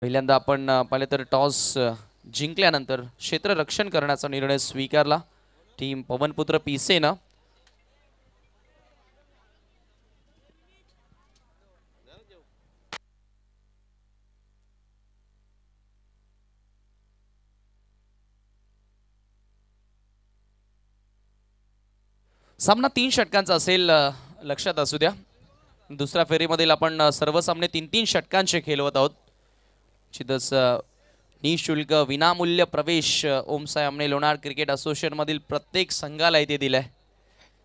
पहिल्यांदा आपण पाहिले तर टॉस जिंकल्यानंतर क्षेत्ररक्षण करण्याचा निर्णय स्वीकारला टीम पवनपुत्र पिसेनं सामना तीन षटकांचा असेल लक्षात असू द्या दुसऱ्या फेरीमधील आपण सर्व सामने तीन तीन षटकांचे खेळवत आहोत निश्चितच निशुल्क विनामूल्य प्रवेश ओमसाई आमने लोणार क्रिकेट असोसिएशनमधील प्रत्येक संघाला इथे दिलं आहे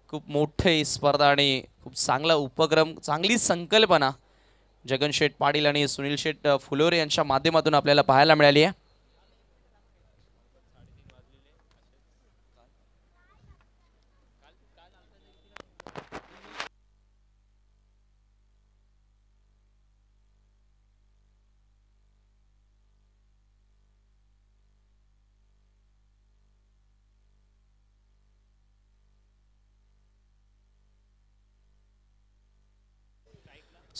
खूप मोठे स्पर्धा आणि खूप चांगला उपक्रम चांगली संकल्पना जगन शेठ पाटील आणि सुनील शेठ फुलोरे यांच्या माध्यमातून आपल्याला पाहायला मिळाली आहे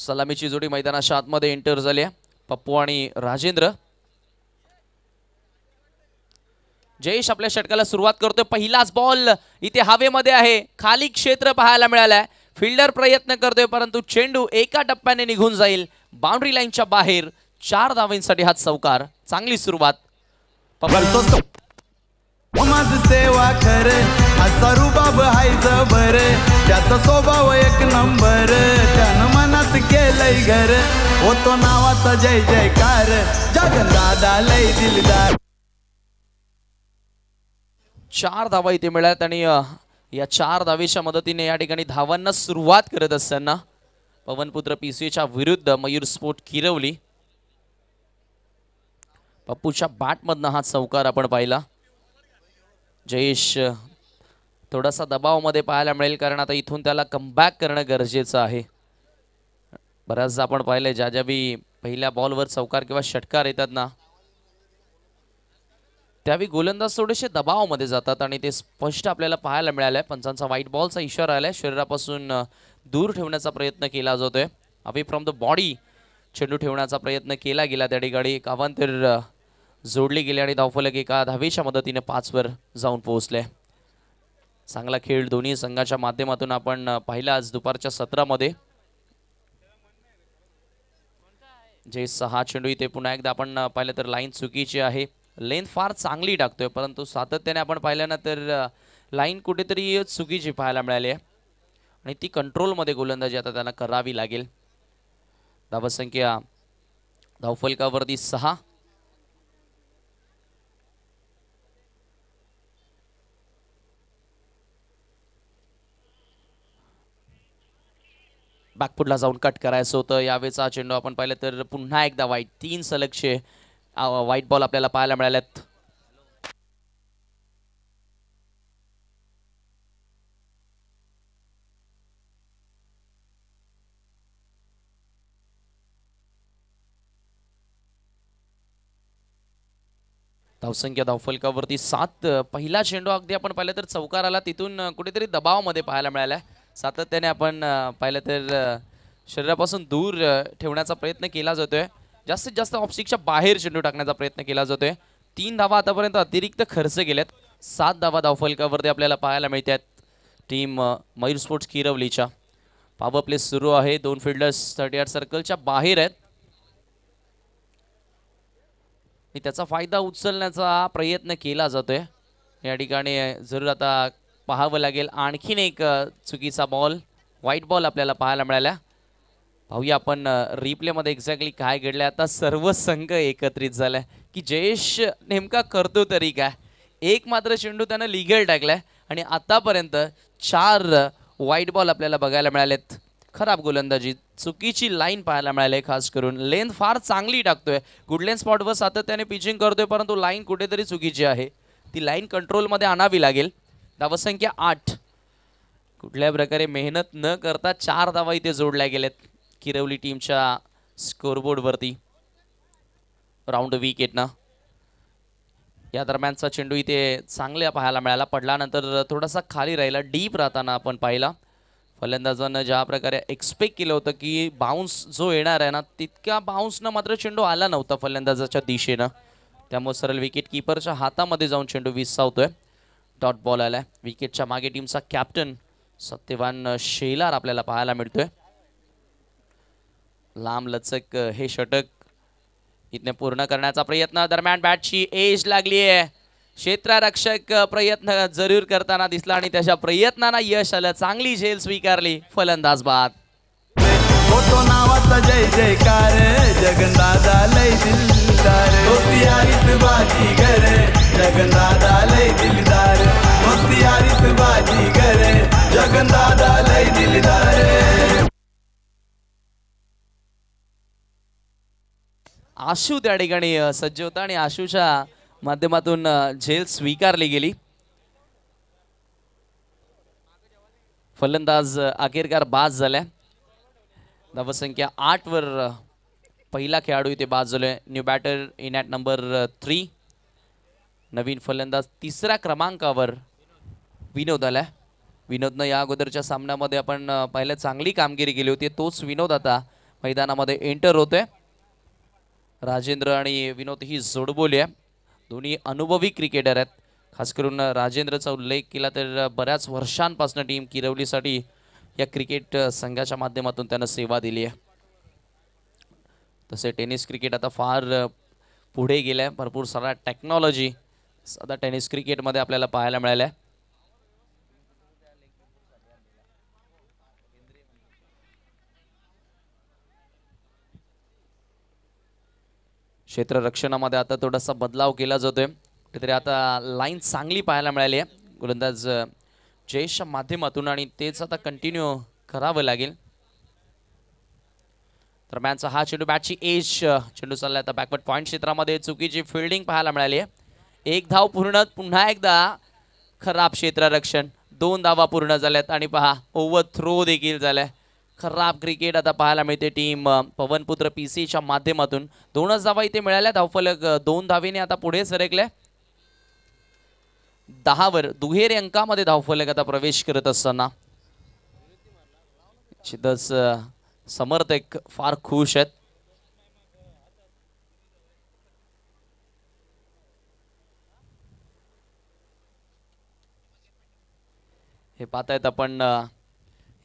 सलामीची जोडी मैदानाच्या आतमध्ये एंटर झाली आहे पप्पू आणि राजेंद्र जयेश आपल्या षटकाला सुरुवात करतोय पहिलाच बॉल इथे हवेमध्ये आहे खाली क्षेत्र पाहायला मिळालाय फिल्डर प्रयत्न करतोय परंतु चेंडू एका टप्प्याने निघून जाईल बाउंड्री लाईनच्या बाहेर चार धावेंसाठी हा सवकार चांगली सुरुवात सेवा असरू बाब हाय जबर त्याचा स्वभाव एक नंबर त्यानं मनात केलंय घर होतो तो नावाचा जय जयकार जगन दादा लय दिलदार चार धावा इथे मिळाल्यात आणि या चार धावेच्या मदतीने या ठिकाणी धावांना सुरुवात करत असताना पवनपुत्र च्या विरुद्ध मयूर स्फोट किरवली पप्पूच्या बॅटमधनं हा चौकार आपण पाहिला जयेश थोडासा दबावामध्ये पाहायला मिळेल कारण आता इथून त्याला कमबॅक करणं गरजेचं आहे बऱ्याचदा आपण पाहिले ज्या ज्या बी पहिल्या बॉलवर चौकार किंवा षटकार येतात ना त्यावेळी गोलंदाज थोडेसे दबावामध्ये जातात आणि ते स्पष्ट आपल्याला पाहायला मिळालंय आहे पंचांचा व्हाईट बॉलचा इशारा आलाय शरीरापासून दूर ठेवण्याचा प्रयत्न केला जातोय अवे फ्रॉम द बॉडी चेंडू ठेवण्याचा प्रयत्न केला गेला त्या ठिकाणी एक अवांतर जोडली गेली आणि धावफलक एका धावेच्या मदतीने पाचवर जाऊन पोहोचले चांगला खेळ दोन्ही संघाच्या माध्यमातून आपण पाहिला आज दुपारच्या सत्रामध्ये जे सहा चेंडू इथे पुन्हा एकदा आपण पाहिलं तर लाईन चुकीची आहे लेंथ फार चांगली टाकतोय परंतु सातत्याने आपण पाहिलं ना तर लाईन कुठेतरी चुकीची पाहायला मिळाली आहे आणि ती कंट्रोलमध्ये गोलंदाजी आता त्यांना करावी लागेल धावसंख्या धावफलकावरती सहा बॅकफुटला जाऊन कट करायचं होतं हा चेंडू आपण पाहिलं तर पुन्हा एकदा वाईट तीन सलगचे वाईट बॉल आपल्याला पाहायला मिळाल्यात धावसंख्या धावफलकावरती सात पहिला चेंडू अगदी आपण पाहिलं तर चौकाराला तिथून कुठेतरी दबावामध्ये पाहायला मिळाला सातत्याने आपण पाहिलं तर शरीरापासून दूर ठेवण्याचा प्रयत्न केला जातोय जास्तीत जास्त ऑप्सिकच्या बाहेर चेंडू टाकण्याचा प्रयत्न केला जातोय तीन धावा आतापर्यंत अतिरिक्त खर्च केल्यात सात धावा धावफलकावरती आपल्याला पाहायला मिळतात टीम मयूर स्पोर्ट्स किरवलीच्या पावर प्ले सुरू आहे दोन फिल्डर्स थर्टी आठ सर्कलच्या बाहेर आहेत त्याचा फायदा उचलण्याचा प्रयत्न केला जातोय या ठिकाणी जरूर आता पाहावं लागेल आणखीन एक चुकीचा बॉल व्हाईट बॉल आपल्याला पाहायला मिळाला पाहूया आपण रिप्लेमध्ये एक्झॅक्टली काय घडलं आता सर्व संघ एकत्रित झाला की जयेश नेमका करतो तरी काय एक मात्र चेंडू त्यानं लिगल टाकलाय आणि आतापर्यंत चार व्हाईट बॉल आपल्याला बघायला मिळालेत खराब गोलंदाजी चुकीची लाईन पाहायला मिळाली आहे खास करून लेंथ फार चांगली टाकतोय गुड स्पॉटवर सातत्याने पिचिंग करतोय परंतु लाईन कुठेतरी चुकीची आहे ती लाईन कंट्रोलमध्ये आणावी लागेल संख्या आठ कुठल्या प्रकारे मेहनत न करता चार धावा इथे जोडल्या गेल्यात किरवली टीमच्या स्कोअरबोर्डवरती राऊंड विकेटनं या दरम्यानचा चेंडू इथे चांगल्या पाहायला मिळाला पडल्यानंतर थोडासा खाली राहिला डीप राहताना आपण पाहिला फलंदाजानं ज्या प्रकारे एक्सपेक्ट केलं होतं की बाउन्स जो येणार आहे ना तितक्या न मात्र चेंडू आला नव्हता फलंदाजाच्या दिशेनं त्यामुळे सरळ विकेट किपरच्या हातामध्ये जाऊन चेंडू विसावतोय डॉट बॉल आलाय विकेटच्या मागे टीमचा कॅप्टन सत्यवान शेलार आपल्याला पाहायला मिळतोय लांब लचक हे षटक इथने पूर्ण करण्याचा प्रयत्न दरम्यान बॅटची एज लागली आहे क्षेत्ररक्षक प्रयत्न जरूर करताना दिसला आणि त्याच्या प्रयत्नांना यश आलं चांगली झेल स्वीकारली फलंदाज बाद नावाचा जय जयकार जगनदादा लय दिलदार घर जगनदादा लय दिलदार आरिफ बाजी करे दादा लय आशू त्या ठिकाणी सज्ज होता आणि आशूच्या माध्यमातून झेल स्वीकारली गेली फलंदाज अखेरकार बाद झाल्या धावसंख्या आठ वर पहिला खेळाडू इथे बाद झालोय new batter in at number three नवीन फलंदाज तिसऱ्या क्रमांकावर विनोद आला विनोदनं या अगोदरच्या सामन्यामध्ये आपण पहिल्या चांगली कामगिरी केली होती तोच विनोद आता मैदानामध्ये एंटर होतोय राजेंद्र आणि विनोद ही जोडबोली आहे दोन्ही अनुभवी क्रिकेटर आहेत खास करून राजेंद्रचा उल्लेख केला तर बऱ्याच वर्षांपासून टीम किरवलीसाठी या क्रिकेट संघाच्या माध्यमातून त्यांना सेवा दिली आहे तसे टेनिस क्रिकेट आता फार पुढे गेलं आहे भरपूर सारा टेक्नॉलॉजी आता टेनिस क्रिकेटमध्ये आपल्याला पाहायला मिळाल्या क्षेत्ररक्षणामध्ये आता थोडासा बदलाव केला जातोय कुठेतरी आता लाईन चांगली पाहायला मिळाली आहे गोलंदाज जयेशच्या माध्यमातून आणि तेच आता कंटिन्यू करावं लागेल दरम्यानचा हा चेंडू बॅटची एज चेंडू चालला आता बॅकवर्ड पॉईंट क्षेत्रामध्ये चुकीची फिल्डिंग पाहायला मिळाली आहे एक धाव पूर्ण पुन्हा एकदा खराब क्षेत्ररक्षण दोन धावा पूर्ण झाल्यात आणि पहा ओव्हर थ्रो देखील झालाय खराब क्रिकेट आता पाहायला मिळते टीम पवनपुत्र पी सीच्या माध्यमातून दोनच धावा इथे मिळाल्या धावफलक दोन धावेने आता पुढे सरकल्या दहावर दुहेरी अंकामध्ये धावफलक आता प्रवेश करत असताना निश्चितच समर्थक फार खुश आहेत हे पाहतायत आपण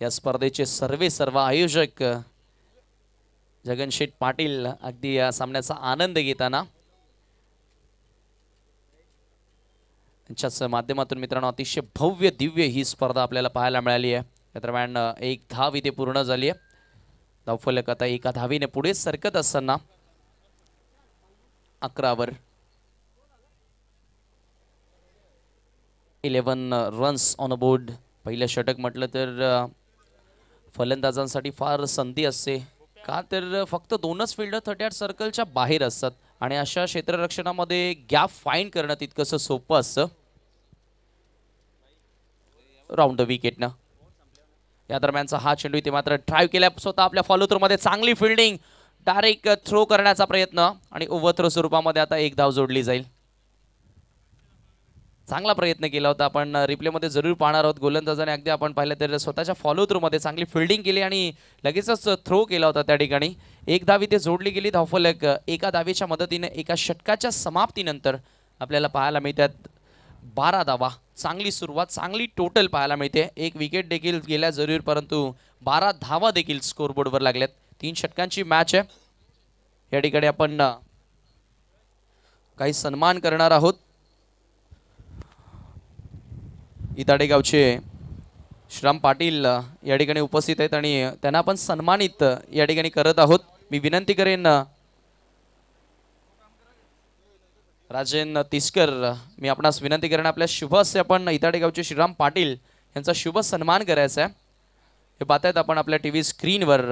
या स्पर्धेचे सर्वे सर्व आयोजक जगनशेठ पाटील अगदी या सामन्याचा आनंद घेताना त्यांच्याच माध्यमातून मित्रांनो अतिशय भव्य दिव्य ही स्पर्धा आपल्याला पाहायला मिळाली आहे या दरम्यान एक धाव इथे पूर्ण झाली आहे धावफलक आता एका धावीने पुढे सरकत असताना अकरावर eleven runs on a board पहिलं षटक म्हटलं तर फलंदाजांसाठी फार संधी असते का तर फक्त दोनच फिल्डर थर्टी आठ सर्कलच्या बाहेर असतात आणि अशा क्षेत्ररक्षणामध्ये गॅप फाईन करणं तितकंसं सोपं असतं राऊंड द विकेटनं या दरम्यानचा हा चेंडू इथे मात्र ड्राईव्ह केल्या स्वतः आपल्या फॉलो मध्ये चांगली फिल्डिंग डायरेक्ट थ्रो करण्याचा प्रयत्न आणि ओव्हर थ्रो स्वरूपामध्ये आता एक धाव जोडली जाईल चांगला प्रयत्न केला होता आपण रिप्लेमध्ये जरूर पाहणार आहोत गोलंदाजाने अगदी आपण पाहिलं तर स्वतःच्या फॉलो थ्रूमध्ये चांगली फिल्डिंग केली आणि लगेचच थ्रो केला होता त्या ठिकाणी एक धावी ते जोडली गेली धावफलक एका धावीच्या मदतीने एका षटकाच्या समाप्तीनंतर आपल्याला पाहायला मिळतात बारा धावा चांगली सुरुवात चांगली टोटल पाहायला मिळते एक विकेट देखील गेल्या जरूर परंतु बारा धावा देखील स्कोरबोर्डवर लागल्यात तीन षटकांची मॅच आहे या ठिकाणी आपण काही सन्मान करणार आहोत इताडेगावचे श्राम पाटील या ठिकाणी उपस्थित आहेत आणि त्यांना आपण सन्मानित या ठिकाणी करत आहोत मी विनंती करेन राजेन तिसकर मी आपणास विनंती करेन आपल्या शुभ असे आपण इताडेगावचे श्रीराम पाटील यांचा शुभ सन्मान करायचा आहे हे पाहतायत आपण आपल्या टी व्ही स्क्रीनवर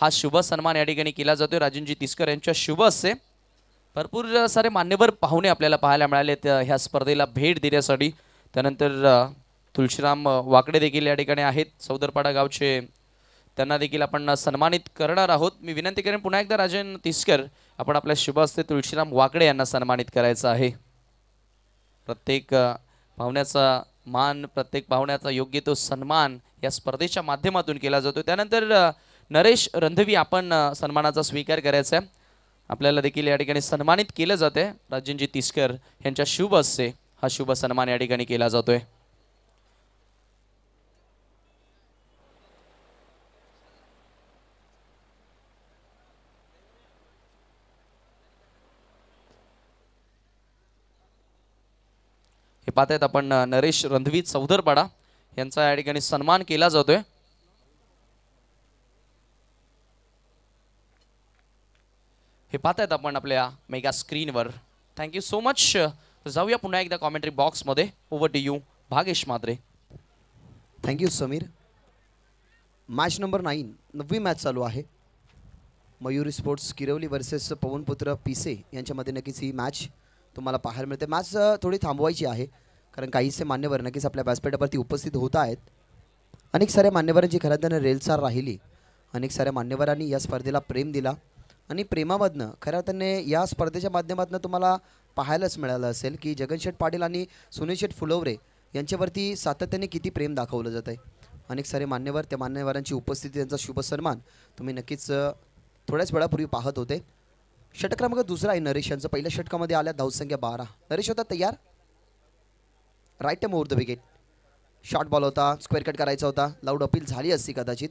हा शुभ सन्मान या ठिकाणी केला जातोय राजेनजी तिसकर यांच्या शुभ असे भरपूर सारे मान्यवर पाहुणे आपल्याला पाहायला मिळाले ह्या स्पर्धेला भेट देण्यासाठी त्यानंतर तुळशीराम वाकडे देखील या ठिकाणी आहेत सौदरपाडा गावचे त्यांना देखील आपण सन्मानित करणार आहोत मी विनंती करेन पुन्हा एकदा राजन तिसकर आपण आपल्या शुभ हस्ते तुळशीराम वाकडे यांना सन्मानित करायचं आहे प्रत्येक पाहुण्याचा मान प्रत्येक पाहुण्याचा योग्य तो सन्मान या स्पर्धेच्या माध्यमातून केला जातो त्यानंतर नरेश रंधवी आपण सन्मानाचा स्वीकार करायचा आहे आपल्याला देखील या ठिकाणी सन्मानित केलं जातं आहे राजनजी तिसकर यांच्या शुभ असते हा शुभ सन्मान या ठिकाणी केला जातो आहे आहेत आपण नरेश रणधवी चौधरपाडा यांचा या ठिकाणी सन्मान केला जातोय हे पाहत आहेत आपण आपल्या मेगा स्क्रीनवर थँक्यू सो मच जाऊया पुन्हा एकदा कॉमेंट्री बॉक्समध्ये over to you Bhagesh Mhatre thank you Sameer match number nine नववी मॅच चालू आहे मयुरी स्पोर्ट्स किरवली वर्सेस पवनपुत्र पिसे यांच्यामध्ये नक्कीच ही मॅच तुम्हाला पाहायला मिळते मॅच थोडी थांबवायची आहे कारण काहीसे मान्यवर नक्कीच आपल्या व्यासपीठावरती उपस्थित होत आहेत अनेक साऱ्या मान्यवरांची खऱ्या रेलसार राहिली अनेक साऱ्या मान्यवरांनी या स्पर्धेला प्रेम दिला आणि प्रेमामधनं खऱ्या त्याने या स्पर्धेच्या माध्यमातून तुम्हाला पाहायलाच मिळालं असेल की जगनशेठ पाटील आणि सुनीलशेठ फुलवरे यांच्यावरती सातत्याने किती प्रेम दाखवलं जात आहे अनेक सारे मान्यवर त्या मान्यवरांची उपस्थिती त्यांचा शुभ सन्मान तुम्ही नक्कीच थोड्याच वेळापूर्वी पाहत होते षटक्रमांक दुसरा आहे नरेश यांचं पहिल्या षटकामध्ये आल्या धावसंख्या बारा नरेश होता तयार right arm over the wicket short ball होता स्क्वेअर कट करायचा होता लाऊड अपील झाली असती कदाचित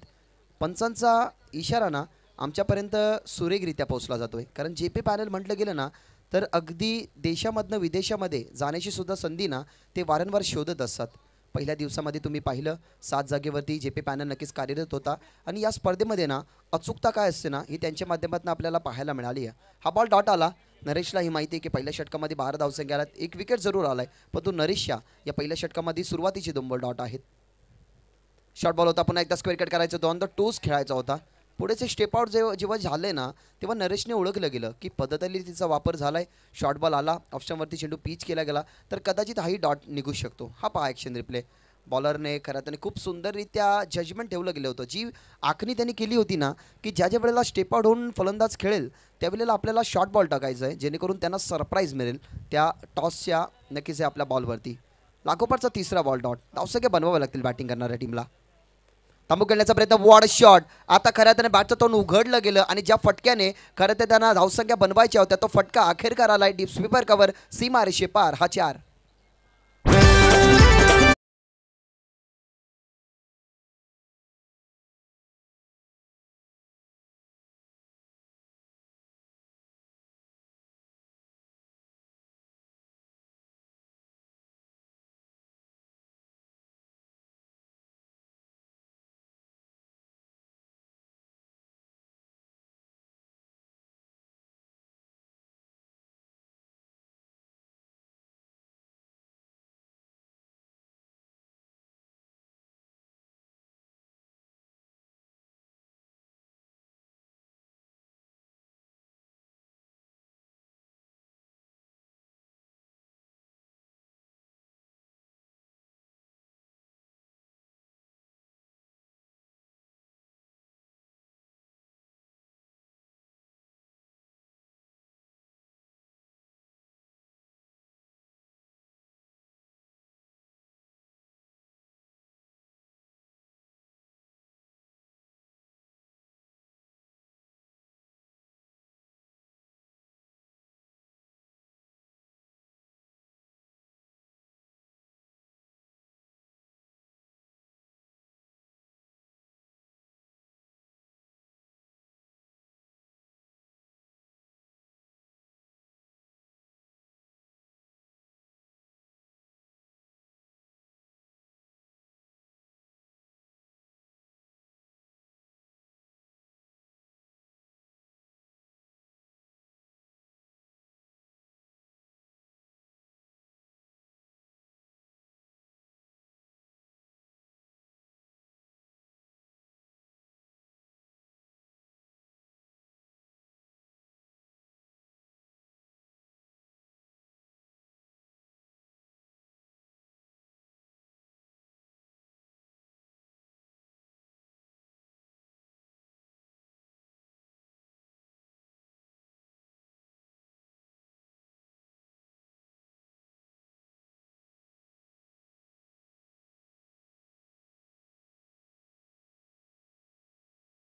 पंचांचा इशारा ना आमच्यापर्यंत सुरेखरित्या पोहोचला जातो आहे कारण जे पी पॅनल म्हटलं गेलं ना तर अगदी देशामधनं विदेशामध्ये जाण्याची सुद्धा संधी ना ते वारंवार शोधत असतात पहिल्या दिवसामध्ये तुम्ही पाहिलं सात जागेवरती जे पी पॅनल नक्कीच कार्यरत होता आणि या स्पर्धेमध्ये ना अचूकता काय असते ना ही त्यांच्या माध्यमातून आपल्याला पाहायला मिळाली आहे हा बॉल डॉट आला नरेशला ही माहिती आहे की पहिल्या षटकामध्ये बारा धावसंख्याला एक विकेट जरूर आलाय परंतु नरेशच्या या पहिल्या षटकामध्ये सुरुवातीचे दोन डॉट आहेत शॉर्ट बॉल होता पुन्हा एकदा स्क्वेअर कट करायचा दोन ऑन द टोस खेळायचा होता पुढेचे स्टेप आउट जेव्हा जेव्हा झाले ना तेव्हा नरेशने ओळखलं गेलं की पद्धतली तिचा वापर झालाय शॉर्ट बॉल आला ऑप्शनवरती चेंडू पीच केला गेला तर कदाचित हाही डॉट निघू शकतो हा पहा ॲक्शन रिप्ले बॉलरने खरं त्याने खूप सुंदररित्या जजमेंट ठेवलं गेलं होतं जी आखणी त्यांनी केली होती ना की ज्या ज्या वेळेला स्टेप आउट होऊन फलंदाज खेळेल त्यावेळेला आपल्याला शॉर्ट बॉल टाकायचा आहे जेणेकरून त्यांना सरप्राईज मिळेल त्या टॉसच्या नक्कीच आहे आपल्या बॉलवरती लागोपाठचा तिसरा बॉल डॉट धावसंख्या बनवावं लागतील बॅटिंग करणाऱ्या टीमला तांबू खेळण्याचा प्रयत्न वॉड शॉट आता खऱ्या त्याने बॅटचं तोंड उघडलं गेलं आणि ज्या फटक्याने खरं तर त्यांना धावसंख्या बनवायच्या होत्या तो फटका अखेरकार आला डीप स्वीपर कवर सीमा शेपार पार हा चार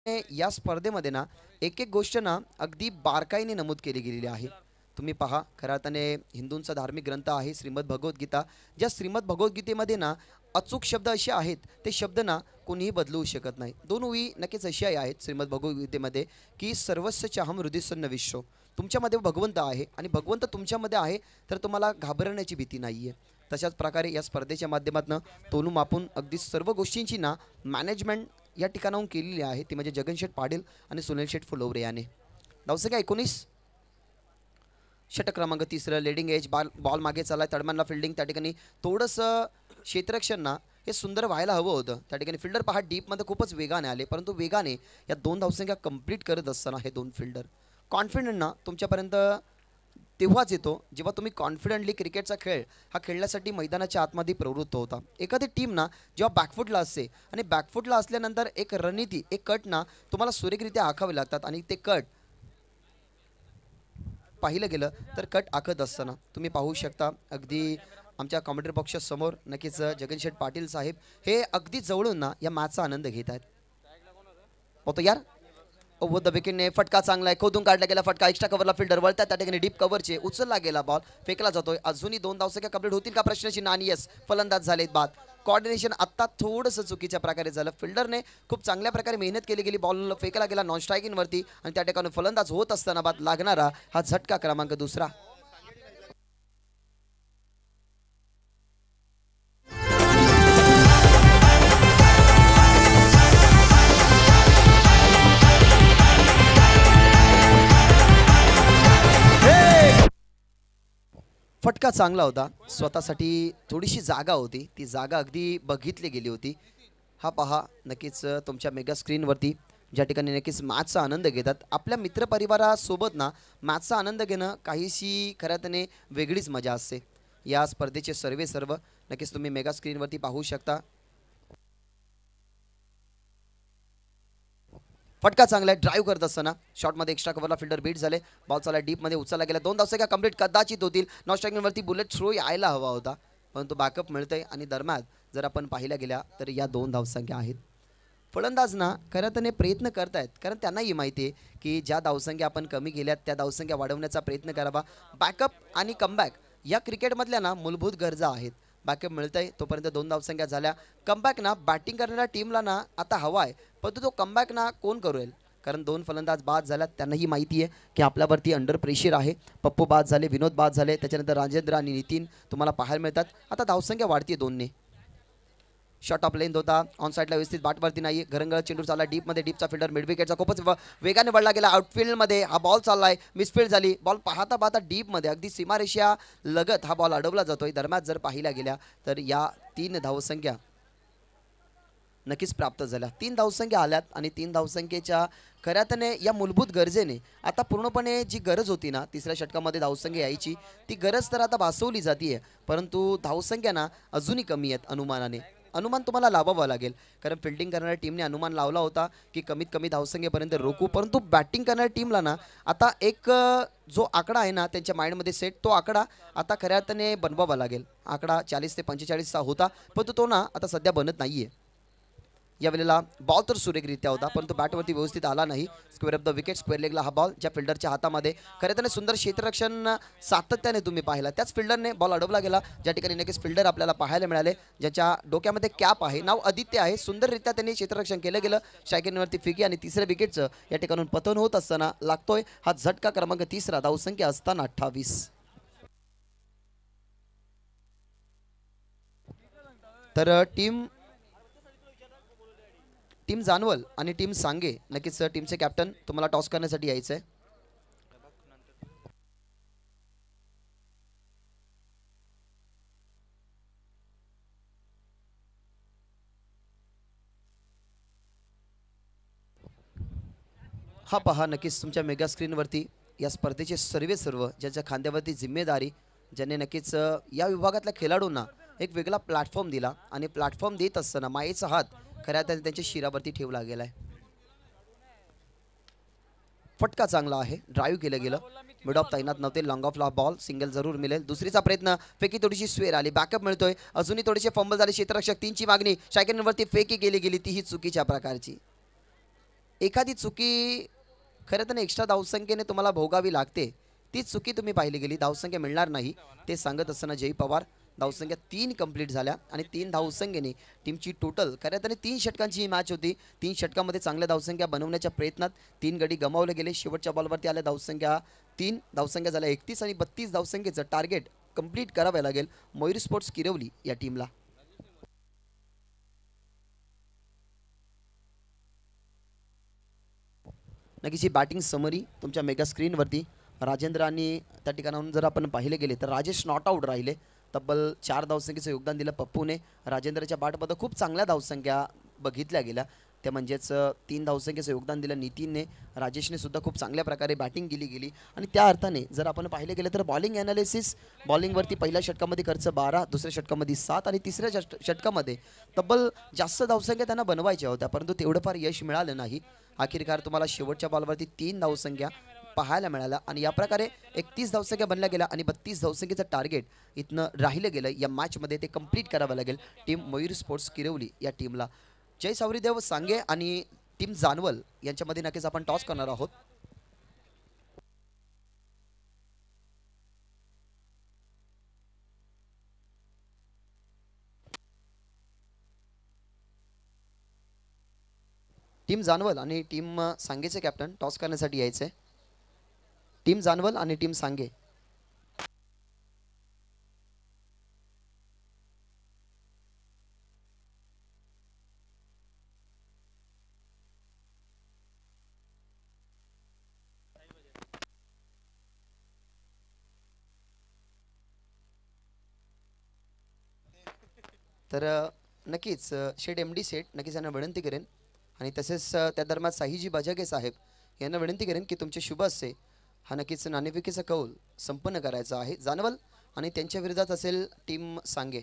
या स्पर्धेमध्ये ना एक एक गोष्ट ना अगदी बारकाईने नमूद केली गेलेली आहे तुम्ही पहा खऱ्या अर्थाने हिंदूंचा धार्मिक ग्रंथ आहे श्रीमद भगवद्गीता ज्या श्रीमद भगवद्गीतेमध्ये ना अचूक शब्द असे आहेत ते शब्द ना कोणीही बदलवू शकत नाही दोन वी नक्कीच अशी आहेत श्रीमद भगवद्गीतेमध्ये की सर्वस्व चहम हृदयसन्न विश्व तुमच्यामध्ये भगवंत आहे आणि भगवंत तुमच्यामध्ये आहे तर तुम्हाला घाबरण्याची भीती नाही आहे तशाच प्रकारे या स्पर्धेच्या माध्यमातून तोलू मापून अगदी सर्व गोष्टींची ना मॅनेजमेंट या ठिकाणाहून केलेली आहे ती म्हणजे जगनशेठ पाटील आणि सुनील शेठ फुलोबरे याने धावसंख्या एकोणीस षटक क्रमांक तिसरं लेडिंग एज बॉल बॉल मागे चालला तडमानला फिल्डिंग त्या ठिकाणी थोडंसं क्षेत्ररक्षणना हे सुंदर व्हायला हवं होतं त्या ठिकाणी फिल्डर पहा डीपमध्ये खूपच वेगाने आले परंतु वेगाने या दोन धावसंख्या कंप्लीट करत असताना हे दोन फिल्डर कॉन्फिडंटना तुमच्यापर्यंत तेव्हाच येतो जेव्हा तुम्ही कॉन्फिडंटली क्रिकेटचा खेळ हा खेळण्यासाठी मैदानाच्या आतमध्ये प्रवृत्त होता एखादी टीम ना जेव्हा बॅकफुटला असते आणि बॅकफुटला असल्यानंतर एक रणनीती एक कट ना तुम्हाला सुरेखरित्या आखावे लागतात आणि ते कट पाहिलं गेलं तर कट आखत असताना तुम्ही पाहू शकता अगदी आमच्या बॉक्स बॉक्सच्या नक्कीच जगनशेठ पाटील साहेब हे अगदी जवळून ना या मॅचचा आनंद घेत आहेत होतं यार द विकेटने फटका चांगला आहे खोदून काढला गेला फटका एक्स्ट्रा कव्हरला फिल्डर वळतात त्या ठिकाणी डीप कव्हरचे उचलला गेला बॉल फेकला जातोय अजूनही दोन धाव कंप्लीट कम्प्लीट होतील का प्रश्नाची नाणी यस फलंदाज झालेत बाद कॉर्डिनेशन आत्ता थोडंसं चुकीच्या प्रकारे झालं फिल्डरने खूप चांगल्या प्रकारे मेहनत केली गेली बॉल फेकला गेला नॉन स्ट्रायकिंगवरती आणि त्या ठिकाणी फलंदाज होत असताना बाद लागणारा हा झटका क्रमांक दुसरा फटका चांगला होता स्वतःसाठी थोडीशी जागा होती ती जागा अगदी बघितली गेली होती हा पहा नक्कीच तुमच्या मेगा स्क्रीनवरती ज्या ठिकाणी नक्कीच मॅचचा आनंद घेतात आपल्या मित्रपरिवारासोबत ना मॅचचा आनंद घेणं काहीशी खऱ्या त्याने वेगळीच मजा असते या स्पर्धेचे सर्वे सर्व नक्कीच तुम्ही मेगा स्क्रीनवरती पाहू शकता फटका चांगला आहे ड्राईव्ह करत असताना शॉटमध्ये एक्स्ट्रा कवरला फिल्डर बीट झाले बॉल चाला डीपमध्ये उचलला गेला दोन धावसंख्या का कम्प्लीट कदाचित होतील नॉन स्ट्रायकिंगवरती बुलेट थ्रो यायला हवा होता परंतु बॅकअप आहे आणि दरम्यान जर आपण पाहिल्या गेल्या तर या दोन धावसंख्या आहेत फलंदाजना खरं तर प्रयत्न करत आहेत कारण त्यांनाही माहिती आहे की ज्या धावसंख्या आपण कमी केल्यात त्या धावसंख्या वाढवण्याचा प्रयत्न करावा बॅकअप आणि कमबॅक या क्रिकेटमधल्या ना मूलभूत गरजा आहेत बाकी मिळतं आहे तोपर्यंत दोन धावसंख्या झाल्या कमबॅक ना बॅटिंग करणाऱ्या टीमला ना आता हवा आहे परंतु तो कमबॅक ना कोण करेल कारण दोन फलंदाज बाद झाल्यात त्यांनाही माहिती आहे की आपल्यावरती अंडर प्रेशर आहे पप्पू बाद झाले विनोद बाद झाले त्याच्यानंतर राजेंद्र आणि नितीन तुम्हाला पाहायला मिळतात आता धावसंख्या वाढते दोनने शॉर्ट ऑफ लेंथ होता ऑन साईडला व्यवस्थित बाटवरती नाही घरंगळ चेंडू चालला डीपमध्ये डीपचा फिल्डर मिडविकेटचा खूपच वेगाने वळला गेला आउटफिल्डमध्ये हा बॉल चालला आहे मिसफिल्ड झाली बॉल पाहता पाहता डीपमध्ये अगदी सीमारेषा लगत हा बॉल अडवला जातोय दरम्यान जर पाहिला गेल्या तर या तीन धावसंख्या नक्कीच प्राप्त झाल्या तीन धावसंख्या आल्यात आणि तीन धावसंख्येच्या खऱ्यातने या मूलभूत गरजेने आता पूर्णपणे जी गरज होती ना तिसऱ्या षटकामध्ये धावसंख्या यायची ती गरज तर आता भासवली जाते परंतु धावसंख्या ना अजूनही कमी आहेत अनुमानाने अनुमान तुम्हाला लावावा लागेल कारण फिल्डिंग करणाऱ्या टीमने अनुमान लावला होता की कमीत कमी धावसंख्येपर्यंत रोकू परंतु बॅटिंग करणाऱ्या टीमला ना आता एक जो आकडा आहे ना त्यांच्या माइंडमध्ये सेट तो आकडा आता खऱ्या अर्थाने बनवावा लागेल आकडा चाळीस ते पंचेचाळीसचा होता परंतु तो ना आता सध्या बनत नाही यावेळेला बॉल तर सुरेखरित्या होता परंतु बॅटवरती व्यवस्थित आला नाही square off the wicket square लेगला हा बॉल ज्या फिल्डरच्या हातामध्ये खरेदीने सुंदर क्षेत्ररक्षण सातत्याने तुम्ही पाहिला त्याच फिल्डरने बॉल अडवला गेला ज्या ठिकाणी नक्कीच फिल्डर आपल्याला पाहायला मिळाले ज्याच्या डोक्यामध्ये कॅप आहे नाव आदित्य आहे सुंदररित्या त्यांनी क्षेत्ररक्षण केलं गेलं शायकेनवरती फिकी आणि तिसऱ्या विकेटचं या ठिकाणून पतन होत असताना लागतोय हा झटका क्रमांक तिसरा धावसंख्या असताना अठ्ठावीस तर टीम टीम जानवल आणि टीम सांगे नक्कीच सर टीमचे कॅप्टन तुम्हाला टॉस करण्यासाठी यायचं आहे हा पहा नक्कीच तुमच्या मेगा स्क्रीनवरती या स्पर्धेचे सर्वे सर्व ज्यांच्या खांद्यावरती जिम्मेदारी ज्यांनी नक्कीच या विभागातल्या खेळाडूंना एक वेगळा प्लॅटफॉर्म दिला आणि प्लॅटफॉर्म देत असताना मायेचा हात खऱ्या तर त्यांच्या शिरावरती ठेव गेलाय आहे फटका चांगला आहे ड्राईव्ह केलं गेलं मिड ऑफ तैनात नव्हते लॉंग ला बॉल सिंगल जरूर मिळेल दुसरीचा प्रयत्न फेकी थोडीशी स्वेर आली बॅकअप मिळतोय अजूनही थोडीशी फंबल झाले क्षेत्ररक्षक तीनची मागणी शायकेनवरती फेकी केली गेली ती ही चुकीच्या प्रकारची एखादी चुकी खरं तर एक्स्ट्रा धावसंख्येने तुम्हाला भोगावी लागते ती चुकी तुम्ही पाहिली गेली धावसंख्या मिळणार नाही ते सांगत असताना जय पवार धावसंख्या तीन कंप्लीट झाल्या आणि तीन धावसंख्येने टीमची टोटल खऱ्या त्याने तीन षटकांची ही मॅच होती तीन षटकामध्ये चांगल्या धावसंख्या बनवण्याच्या प्रयत्नात तीन गडी गमावले गेले शेवटच्या बॉलवरती आल्या धावसंख्या तीन धावसंख्या झाल्या एकतीस आणि बत्तीस धावसंख्येचं टार्गेट कंप्लीट करावे लागेल मयूर स्पोर्ट्स किरवली या टीमला नक्कीच ही बॅटिंग समरी तुमच्या मेगा स्क्रीनवरती राजेंद्र आणि त्या ठिकाणाहून जर आपण पाहिले गेले तर राजेश नॉट आऊट राहिले तब्बल चार धावसंख्येचं योगदान दिलं पप्पूने राजेंद्रच्या बाटमध्ये खूप चांगल्या धावसंख्या बघितल्या गेल्या त्या म्हणजेच तीन धावसंख्येचं योगदान दिलं नितीनने राजेशने सुद्धा खूप चांगल्या प्रकारे बॅटिंग केली गेली आणि त्या अर्थाने जर आपण पाहिले गेलं तर बॉलिंग ॲनालिसिस बॉलिंगवरती पहिल्या षटकामध्ये खर्च बारा दुसऱ्या षटकामध्ये सात आणि तिसऱ्या षट षटकामध्ये तब्बल जास्त धावसंख्या त्यांना बनवायच्या होत्या परंतु तेवढं फार यश मिळालं नाही अखेरकार तुम्हाला शेवटच्या बॉलवरती तीन धावसंख्या पाहायला मिळाला आणि या प्रकारे एकतीस धावसंख्या बनल्या गेल्या आणि बत्तीस धावसंख्येचं टार्गेट इथनं राहिलं गेलं या मॅचमध्ये ते कंप्लीट करावं लागेल टीम मयूर स्पोर्ट्स किरवली या टीमला जय सावरीदेव सांगे आणि टीम जानवल यांच्यामध्ये नक्कीच आपण टॉस करणार आहोत टीम जानवल आणि टीम सांगेचे कॅप्टन टॉस करण्यासाठी यायचे टीम जानवल आणि टीम सांगे तर नक्कीच शेड एम डी सेट नक्कीच यांना विनंती करेन आणि तसेच त्या दरम्यान साहिजी बाजागे साहेब यांना विनंती करेन की तुमचे शुभ असे हा नक्कीच नाणेफिकेचा कौल संपन्न करायचा आहे जानवल आणि त्यांच्या विरोधात असेल टीम सांगे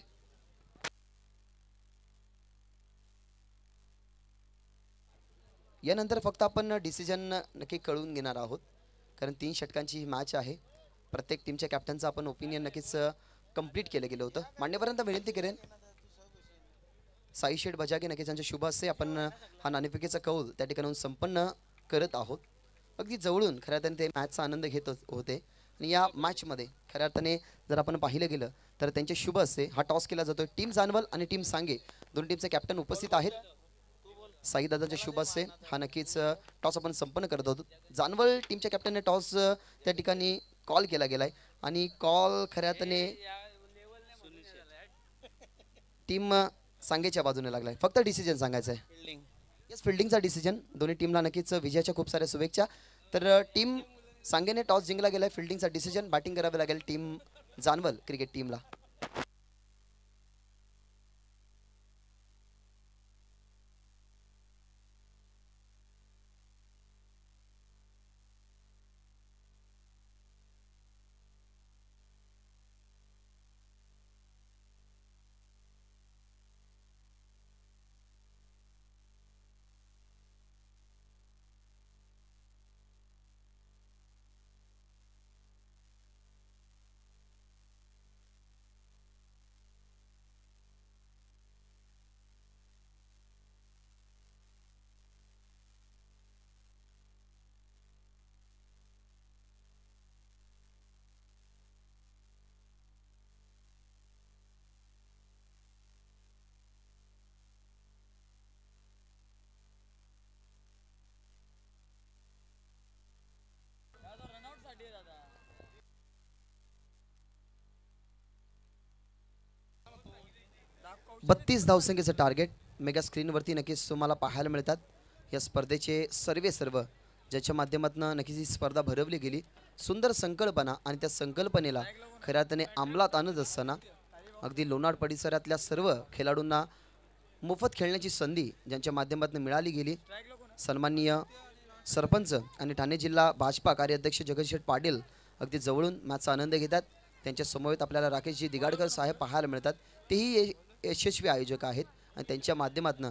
यानंतर फक्त आपण डिसिजन नक्की कळून घेणार आहोत कारण तीन षटकांची ही मॅच आहे प्रत्येक टीमच्या कॅप्टनचं आपण ओपिनियन नक्कीच कम्प्लीट केलं गेलं होतं मान्यपर्यंत विनंती करेन साई शेठ बजागे नक्कीच त्यांच्या शुभ आपण हा नाणेफिकेचा कौल त्या ठिकाणाहून संपन्न करत आहोत अगदी जवळून खऱ्या अर्थाने ते मॅचचा आनंद घेत होते आणि या मॅचमध्ये खऱ्या अर्थाने जर आपण पाहिलं गेलं तर त्यांचे शुभ असे हा टॉस केला जातो टीम जानवल आणि टीम सांगे दोन टीमचे कॅप्टन उपस्थित आहेत साईदादाचे शुभ असे हा नक्कीच टॉस आपण संपन्न करत होतो जानवल टीमच्या कॅप्टनने टॉस त्या ठिकाणी कॉल केला गेलाय आणि कॉल खऱ्या अर्थाने टीम सांगेच्या बाजूने लागलाय फक्त डिसिजन सांगायचं आहे येस फिल्डिंगचा डिसिजन दोन्ही टीमला नक्कीच विजयाच्या खूप साऱ्या शुभेच्छा तर टीम सांगेने टॉस जिंकला गेला फिल्डिंगचा डिसिजन बॅटिंग करावी लागेल टीम जानवल क्रिकेट टीमला बत्तीस धावसंख्येचं टार्गेट मेगा स्क्रीनवरती नक्कीच तुम्हाला पाहायला मिळतात या स्पर्धेचे सर्वे सर्व ज्याच्या माध्यमातून नक्कीच ही स्पर्धा भरवली गेली सुंदर संकल्पना आणि त्या संकल्पनेला खऱ्या अर्थाने अंमलात आणत असताना अगदी लोणार परिसरातल्या सर्व खेळाडूंना मोफत खेळण्याची संधी ज्यांच्या माध्यमातून मिळाली गेली सन्माननीय सरपंच आणि ठाणे जिल्हा भाजपा कार्याध्यक्ष जगतशेठ पाटील अगदी जवळून मॅचचा आनंद घेतात त्यांच्या आपल्याला राकेशजी दिगाडकर साहेब पाहायला मिळतात तेही यशस्वी आयोजक आहेत आणि त्यांच्या माध्यमातून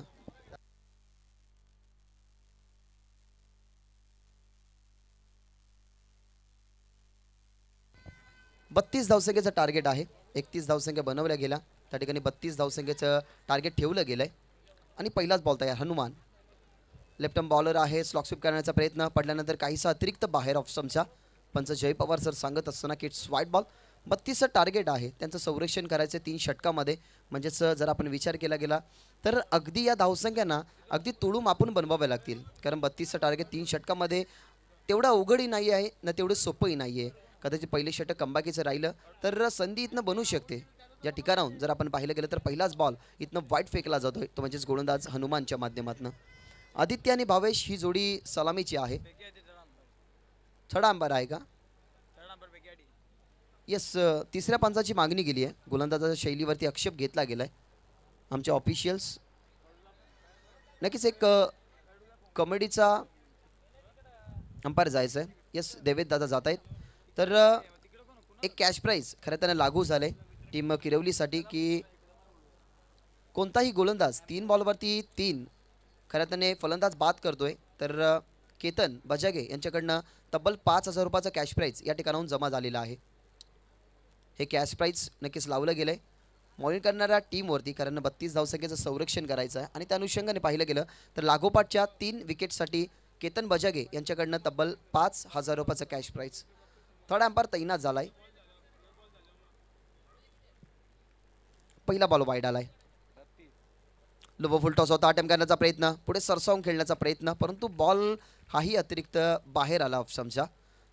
बत्तीस धावसंख्येचं टार्गेट आहे एकतीस धावसंख्या बनवल्या गेला त्या ठिकाणी बत्तीस धावसंख्येचं टार्गेट ठेवलं गेलं आहे आणि पहिलाच बॉल तयार हनुमान लेफ्टम बॉलर आहे स्विप करण्याचा प्रयत्न पडल्यानंतर काहीसा अतिरिक्त बाहेर ऑफ स्टम्सचा पंच जय पवार सर सांगत असताना की इट्स वाईट बॉल बत्तीसचं टार्गेट आहे त्यांचं संरक्षण करायचं तीन षटकामध्ये म्हणजेच जर आपण विचार केला गेला तर अगदी या धावसंख्यांना अगदी तुडूम आपण बनवावे लागतील कारण बत्तीसचं टार्गेट तीन षटकामध्ये तेवढं अवघडही नाही आहे ना तेवढं सोपंही नाही आहे कदाचित पहिले षटक कंबाकीचं राहिलं तर संधी इथनं बनू शकते या ठिकाणाहून जर आपण पाहिलं गेलं तर पहिलाच बॉल इथनं वाईट फेकला जातोय तो म्हणजेच गोलंदाज हनुमानच्या माध्यमातून आदित्य आणि भावेश ही जोडी सलामीची आहे थोडा अंबर आहे का यस तिसऱ्या पंचाची मागणी केली आहे गोलंदाजाच्या शैलीवरती आक्षेप घेतला गेला आहे आमच्या ऑफिशियल्स नक्कीच एक कमेडीचा अंपायर जायचं आहे येस देवेद दादा जात आहेत तर एक कॅश प्राईज खरं त्याने लागू झाले टीम किरवलीसाठी की कोणताही गोलंदाज तीन बॉलवरती तीन खऱ्या त्याने फलंदाज बाद करतोय तर केतन बजागे यांच्याकडनं तब्बल पाच हजार रुपयाचा कॅश प्राईज या ठिकाणाहून जमा झालेला आहे हे कॅश प्राईज नक्कीच लावलं गेलं आहे मॉनिट करणाऱ्या टीमवरती कारण बत्तीस धावसंख्येचं संरक्षण करायचं आहे आणि त्या अनुषंगाने पाहिलं गेलं तर लागोपाठच्या तीन विकेटसाठी केतन बजागे यांच्याकडनं तब्बल पाच हजार रुपयाचं कॅश प्राईज थर्ड अँपायर तैनात झालाय पहिला बॉल वाईट आलाय लोबो फुलटॉस होता अटेम्प करण्याचा प्रयत्न पुढे सरसावून खेळण्याचा प्रयत्न परंतु बॉल हाही अतिरिक्त बाहेर आला समजा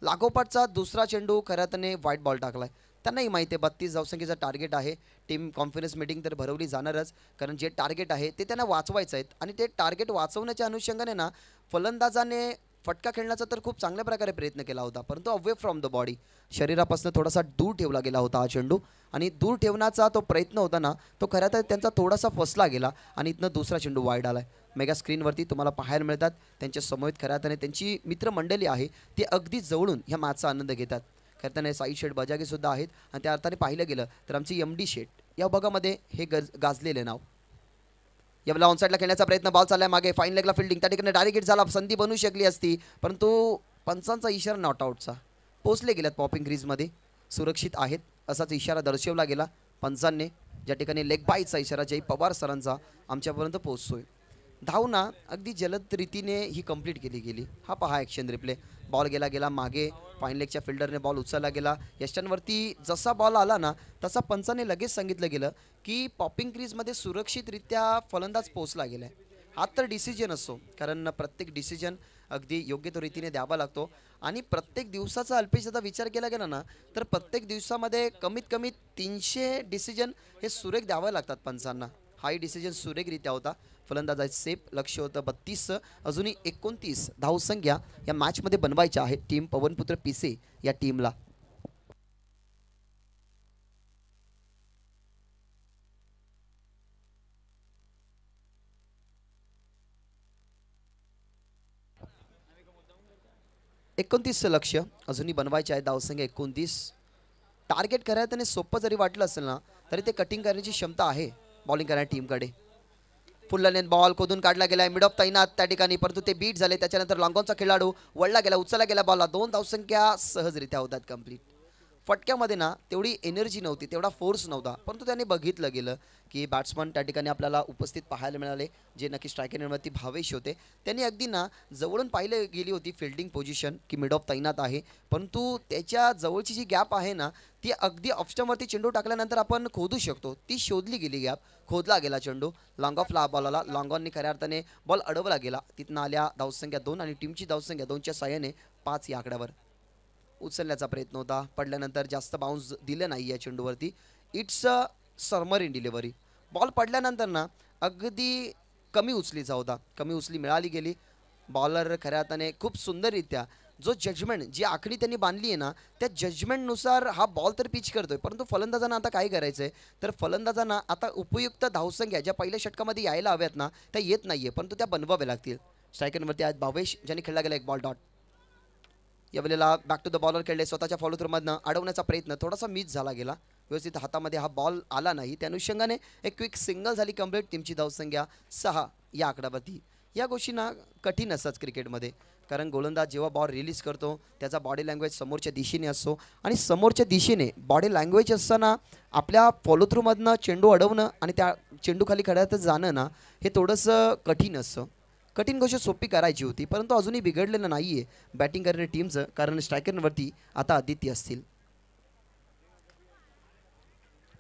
लागोपाठचा दुसरा चेंडू खऱ्या त्याने वाईट बॉल टाकलाय त्यांनाही माहिती आहे बत्तीस धावसंख्येचं टार्गेट आहे टीम कॉन्फिडन्स मिटिंग तर भरवली जाणारच कारण जे टार्गेट आहे ते त्यांना वाचवायचं आहेत आणि ते टार्गेट वाचवण्याच्या अनुषंगाने ना फलंदाजाने फटका खेळण्याचा तर खूप चांगल्या प्रकारे प्रयत्न केला होता परंतु अवे फ्रॉम द बॉडी शरीरापासून थोडासा दूर ठेवला गेला होता हा चेंडू आणि दूर ठेवण्याचा तो प्रयत्न होता ना तो खऱ्या तर त्यांचा थोडासा फसला गेला आणि इथनं दुसरा चेंडू वाईट आला आहे मेगा स्क्रीनवरती तुम्हाला पाहायला मिळतात त्यांच्या समोर खऱ्या त्यांची मित्रमंडळी आहे ती अगदी जवळून ह्या मॅचचा आनंद घेतात खरं तर साई शेट बजागे सुद्धा आहेत आणि त्या अर्थाने पाहिलं गेलं तर आमची एम डी शेट या भागामध्ये हे गज गाजलेले नाव याला साईडला खेळण्याचा प्रयत्न बॉल चाललाय मागे फाईन लेगला फिल्डिंग त्या ठिकाणी डायरेक्ट झाला संधी बनू शकली असती परंतु पंचांचा इशारा नॉट आऊटचा पोचले गेल्यात पॉपिंग क्रीजमध्ये सुरक्षित आहेत असाच इशारा दर्शवला गेला पंचांनी ज्या ठिकाणी लेग बाईचा इशारा जय पवार सरांचा आमच्यापर्यंत पोहोचतोय धावना अगदी जलद रीतीने ही कंप्लीट केली गेली हा पहा ॲक्शन रिप्ले बॉल गेला गेला मागे फाईन लेगच्या फिल्डरने बॉल उचलला गेला यशांवरती जसा बॉल आला ना तसा पंचाने लगेच सांगितलं गेलं की पॉपिंग क्रीजमध्ये सुरक्षितरित्या फलंदाज पोचला गेला आहे हा तर डिसिजन असतो कारण प्रत्येक डिसिजन अगदी योग्य तो रीतीने द्यावा लागतो आणि प्रत्येक दिवसाचा अल्पेशाचा विचार केला गेला ना तर प्रत्येक दिवसामध्ये कमीत कमी तीनशे डिसिजन हे सुरेख द्यावं लागतात पंचांना हाही डिसिजन सुरेखरित्या होता फलंदाजाचे सेफ लक्ष होतं बत्तीस अजूनही एकोणतीस धावसंख्या या मॅचमध्ये बनवायच्या आहेत टीम पवनपुत्र पिसे या टीमला एकोणतीस लक्ष अजूनही बनवायचे आहे धावसंख्या एकोणतीस टार्गेट करायला त्याने सोपं जरी वाटलं असेल ना तरी ते कटिंग करण्याची क्षमता आहे बॉलिंग करणाऱ्या टीमकडे फुल्लनेन बॉल खोदून काढला गेला मिड ऑफ तैनात त्या ठिकाणी परंतु ते बीट झाले त्याच्यानंतर लॉंगॉनचा खेळाडू वळला गेला उचलला गेला बॉलला दोन धावसंख्या सहजरित्या होतात कम्प्लीट फटक्यामध्ये ना तेवढी एनर्जी नव्हती तेवढा फोर्स नव्हता परंतु त्याने बघितलं गेलं की बॅट्समन त्या ठिकाणी आपल्याला उपस्थित पाहायला मिळाले जे नक्की स्ट्रायकर निर्माती भावेश होते त्यांनी अगदी ना जवळून पाहिलं गेली होती फिल्डिंग पोझिशन की मिड ऑफ तैनात आहे परंतु त्याच्या जवळची जी गॅप आहे ना ती अगदी ऑप्शनवरती चेंडू टाकल्यानंतर आपण खोदू शकतो ती शोधली गेली गॅप खोदला गेला चेंडू लॉंग ऑफला बॉलला लॉंग ऑनने खऱ्या अर्थाने बॉल अडवला गेला तिथनं आल्या धावसंख्या दोन आणि टीमची धावसंख्या दोनच्या सहाय्याने पाच या आकड्यावर उचलण्याचा प्रयत्न होता पडल्यानंतर जास्त बाउन्स दिलं नाही या चेंडूवरती it's a seamer in delivery ball पडल्यानंतर ना अगदी कमी उचलीचा होता कमी उचली मिळाली गेली बॉलर खऱ्या अर्थाने खूप सुंदररित्या जो जजमेंट जी आखणी त्यांनी बांधली आहे ना त्या जजमेंटनुसार हा बॉल तर पिच आहे परंतु फलंदाजांना आता काय करायचं आहे तर फलंदाजांना आता उपयुक्त धावसंख्या ज्या पहिल्या षटकामध्ये यायला हव्यात ना त्या येत नाही आहे परंतु त्या बनवाव्या लागतील स्ट्रायकनवरती आज भावेश ज्याने खेळला गेला एक बॉल डॉट या वेळेला बॅक टू द बॉलर खेळले स्वतःच्या फॉलो थ्रूमधनं अडवण्याचा प्रयत्न थोडासा मिस झाला गेला व्यवस्थित हातामध्ये हा बॉल आला नाही त्या अनुषंगाने एक क्विक सिंगल झाली कम्प्लीट टीमची धावसंख्या सहा या आकड्यावरती या गोष्टींना कठीण असतात क्रिकेटमध्ये कारण गोलंदाज जेव्हा बॉल रिलीज करतो त्याचा बॉडी लँग्वेज समोरच्या दिशेने असतो आणि समोरच्या दिशेने बॉडी लँग्वेज असताना आपल्या फॉलोथ्रूमधनं चेंडू अडवणं आणि त्या चेंडूखाली खड्यातच जाणं ना हे थोडंसं कठीण असतं कठीण गोष्ट सोपी करायची होती परंतु अजूनही बिघडलेलं नाही आहे बॅटिंग करणाऱ्या टीमचं कारण स्ट्रायकरवरती आता आदित्य असतील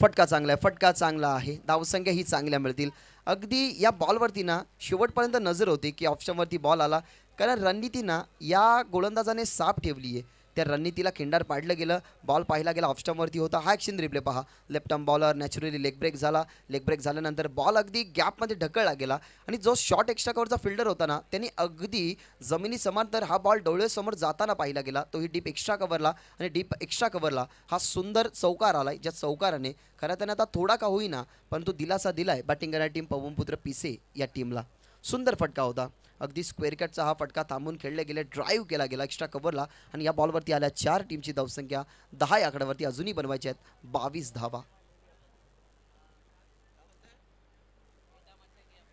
फटका चांगला आहे फटका चांगला आहे धावसंख्या ही चांगल्या मिळतील अगदी या बॉलवरती ना शेवटपर्यंत नजर होती की ऑप्शनवरती बॉल आला कारण रणनीती ना या गोलंदाजाने साफ ठेवली आहे त्या रननी तिला खिंडार पाडलं गेलं बॉल पाहिला गेला ऑफस्टमवरती होता हा ॲक्शन रिप्ले पहा left arm bowler naturally leg break झाला लेग ब्रेक झाल्यानंतर बॉल अगदी गॅपमध्ये ढकळला गेला आणि जो शॉट एक्स्ट्रा कवरचा फिल्डर होता ना त्यांनी अगदी जमिनी समांतर हा बॉल डोळ्यासमोर जाताना पाहिला गेला तोही डीप एक्स्ट्रा कव्हरला आणि डीप एक्स्ट्रा कव्हरला हा सुंदर चौकार आला ज्या चौकाराने खरं तर आता थोडा का होईना परंतु दिलासा दिलाय बॅटिंग करणारी टीम पवनपुत्र पिसे या टीमला सुंदर फटका होता अगदी स्क्वेअर कटचा हा फटका थांबून खेळले गेले ड्राईव्ह केला गेला एक्स्ट्रा कव्हरला आणि या बॉलवरती आल्या चार टीमची धावसंख्या दहा आकड्यावरती अजूनही बनवायची आहेत बावीस धावा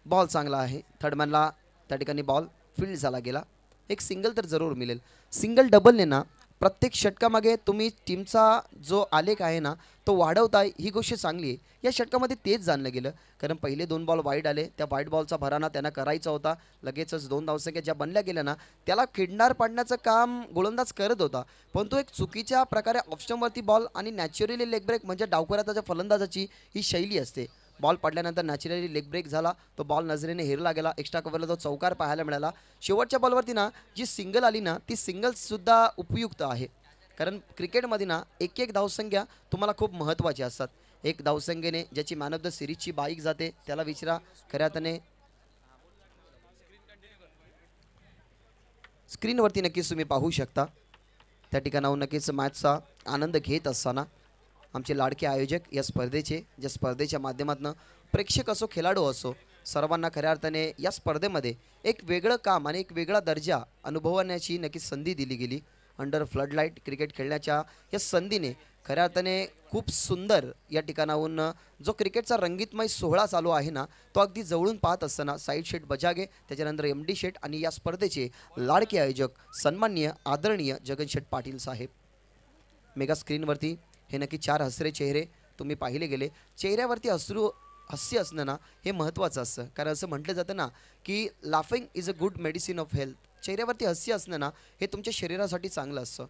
बॉल चांगला आहे थर्डमॅनला त्या ठिकाणी बॉल फील्ड झाला गेला एक सिंगल तर जरूर मिळेल सिंगल डबलने ना प्रत्येक षटकामागे तुम्ही टीमचा जो आलेख आहे ना तो वाढवता ही गोष्ट चांगली आहे या षटकामध्ये तेच जाणलं गेलं कारण पहिले दोन बॉल वाईट आले त्या वाईट बॉलचा भराना त्यांना करायचा होता लगेचच दोन धावसंख्या ज्या बनल्या गेल्या ना त्याला खिडणार पाडण्याचं काम गोलंदाज करत होता पण तो एक चुकीच्या प्रकारे ऑप्शनवरती बॉल आणि नॅचरली लेग ब्रेक म्हणजे डावकऱ्याचा फलंदाजाची ही शैली असते बॉल पडल्यानंतर नॅचरली लेग ब्रेक झाला तो बॉल नजरेने हेरला गेला एक्स्ट्रा कवरला तो चौकार पाहायला मिळाला शेवटच्या बॉलवरती ना जी सिंगल आली ना ती सिंगलसुद्धा उपयुक्त आहे कारण क्रिकेटमध्ये ना एक एक धावसंख्या तुम्हाला खूप महत्त्वाची असतात एक धावसंख्येने ज्याची मॅन ऑफ द सिरीजची बाईक जाते त्याला विचारा खऱ्या अर्थाने स्क्रीनवरती नक्कीच तुम्ही पाहू शकता त्या ठिकाणाहून नक्कीच मॅचचा आनंद घेत असताना आमचे लाडके आयोजक या स्पर्धेचे ज्या स्पर्धेच्या माध्यमातून प्रेक्षक असो खेळाडू असो सर्वांना खऱ्या अर्थाने या स्पर्धेमध्ये एक वेगळं काम आणि एक वेगळा दर्जा अनुभवण्याची नक्कीच संधी दिली गेली अंडर फ्लडलाईट क्रिकेट खेळण्याच्या या संधीने खऱ्या अर्थाने खूप सुंदर या ठिकाणाहून जो क्रिकेटचा रंगीतमय सोहळा चालू आहे ना तो अगदी जवळून पाहत असताना साईड शेट बजागे त्याच्यानंतर एम डी शेट आणि या स्पर्धेचे लाडके आयोजक सन्माननीय आदरणीय शेट पाटील साहेब मेगा स्क्रीनवरती हे नक्की चार हसरे चेहरे तुम्ही पाहिले गेले चेहऱ्यावरती हसरू हास्य असणं ना हे महत्त्वाचं असतं कारण असं म्हटलं जातं ना की laughing is a good medicine of health चेहऱ्यावरती हस्य असणं ना हे तुमच्या शरीरासाठी चांगलं असतं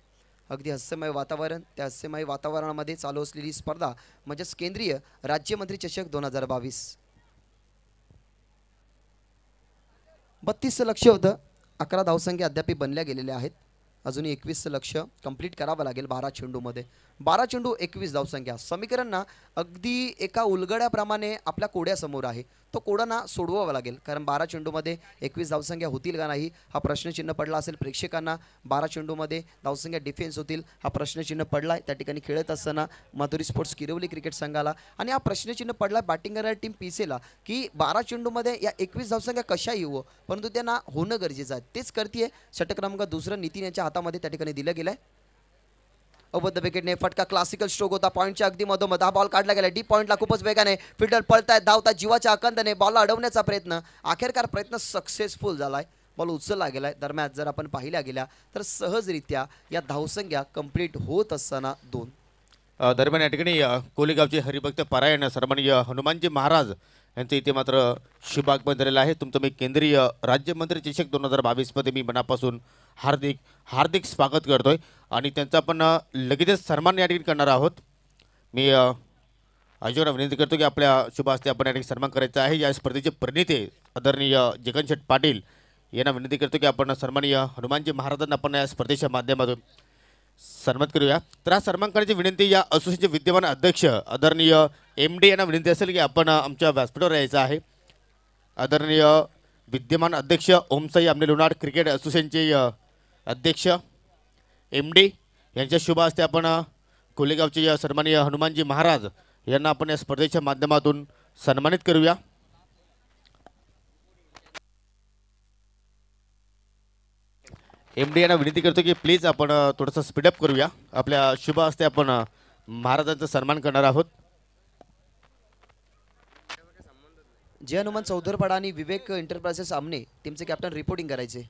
अगदी हस्यमय वातावरण त्या हस्यमय वातावरणामध्ये चालू असलेली स्पर्धा म्हणजेच केंद्रीय राज्यमंत्री चषक दोन हजार बावीस बत्तीसचं लक्ष होतं अकरा धावसंख्या अद्याप बनल्या गेलेल्या आहेत अजूनही एकवीसचं लक्ष कंप्लीट करावं लागेल बारा चेंडूमध्ये बारा चेंडू एकवीस धावसंख्या समीकरण ना अगदी एका उलगड्याप्रमाणे आपल्या कोड्यासमोर आहे तो कोडाना सोडवावा लागेल कारण बारा चेंडूमध्ये एकवीस धावसंख्या होतील का नाही हा प्रश्नचिन्ह पडला असेल प्रेक्षकांना बारा चेंडूमध्ये धावसंख्या डिफेन्स होतील हा प्रश्नचिन्ह पडला आहे त्या ठिकाणी खेळत असताना माधुरी स्पोर्ट्स किरवली क्रिकेट संघाला आणि हा प्रश्नचिन्ह पडला बॅटिंग करणाऱ्या टीम पीसेला की बारा चेंडूमध्ये या एकवीस धावसंख्या कशा येऊ परंतु त्यांना होणं गरजेचं आहे तेच करते आहे क्रमांक दुसरं नितीन यांच्या हातामध्ये त्या ठिकाणी दिलं गेलं आहे ओव्हर द विकेट ने फटका क्लासिकल स्ट्रोक होता पॉईंटच्या अगदी मधोमध हा बॉल काढला गेला डी पॉईंटला खूपच वेगाने फिल्डर पळतायत धावता जीवाच्या अकंदने बॉलला अडवण्याचा प्रयत्न अखेरकार प्रयत्न सक्सेसफुल झाला बॉल उचलला गेला आहे दरम्यान जर आपण पाहिल्या गेल्या तर सहजरित्या या धावसंख्या कंप्लीट होत असताना दोन दरम्यान या ठिकाणी कोलेगावचे हरिभक्त पारायण हनुमान हनुमानजी महाराज यांचं इथे मात्र शुभागमन झालेलं आहे तुमचं मी केंद्रीय राज्यमंत्री चषक दोन हजार बावीसमध्ये मी मनापासून हार्दिक हार्दिक स्वागत करतो आहे आणि त्यांचा आपण लगेचच सन्मान या ठिकाणी करणार आहोत मी आयोजकांना विनंती करतो की आपल्या शुभ आपण या ठिकाणी सन्मान करायचा आहे या स्पर्धेचे प्रणेते आदरणीय जगनशेठ पाटील यांना विनंती करतो की आपण सन्माननीय हनुमानजी महाराजांना आपण या स्पर्धेच्या माध्यमातून सन्मान करूया तर हा सन्मान करण्याची विनंती या असोसिएशनचे विद्यमान अध्यक्ष आदरणीय एम डी यांना विनंती असेल की आपण आमच्या व्यासपीठावर यायचं आहे आदरणीय विद्यमान अध्यक्ष ओमसाई आमने लोणार क्रिकेट असोसिएशनचे अध्यक्ष एम डी यांच्या शुभ हस्ते आपण कोलेगावचे सन्मानीय हनुमानजी महाराज यांना आपण या स्पर्धेच्या माध्यमातून सन्मानित करूया एम डी यांना विनंती करतो की प्लीज आपण थोडंसं स्पीडअप करूया आपल्या शुभ हस्ते आपण महाराजांचा सन्मान करणार आहोत जय हनुमान चौधरपाडा आणि विवेक एंटरप्राइजेस आमने टीमचे कॅप्टन रिपोर्टिंग करायचे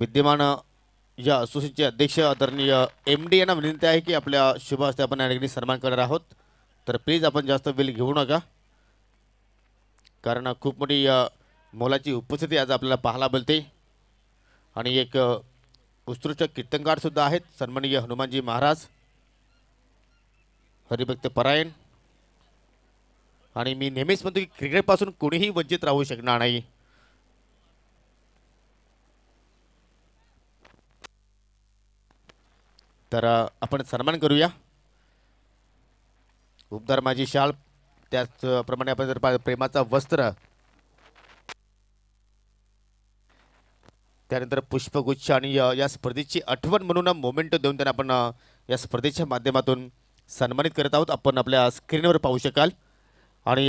विद्यमान या असोसिएशनचे अध्यक्ष आदरणीय एम डी यांना विनंती आहे की आपल्या शुभ हस्ते आपण या सन्मान करणार आहोत तर प्लीज आपण जास्त वेळ घेऊ नका कारण खूप मोठी मोलाची उपस्थिती आज आपल्याला पाहायला मिळते आणि एक उत्कृष्ट कीर्तनकारसुद्धा आहेत सन्माननीय हनुमानजी महाराज हरिभक्त परायण आणि मी नेहमीच म्हणतो की क्रिकेटपासून कोणीही वंचित राहू शकणार नाही तर आपण सन्मान करूया उबदार माझी शाळ त्याचप्रमाणे आपण जर प्रेमाचा वस्त्र त्यानंतर पुष्पगुच्छ आणि या स्पर्धेची आठवण म्हणून मोमेंट देऊन त्यांना आपण या स्पर्धेच्या माध्यमातून सन्मानित करत आहोत आपण आपल्या स्क्रीनवर पाहू शकाल आणि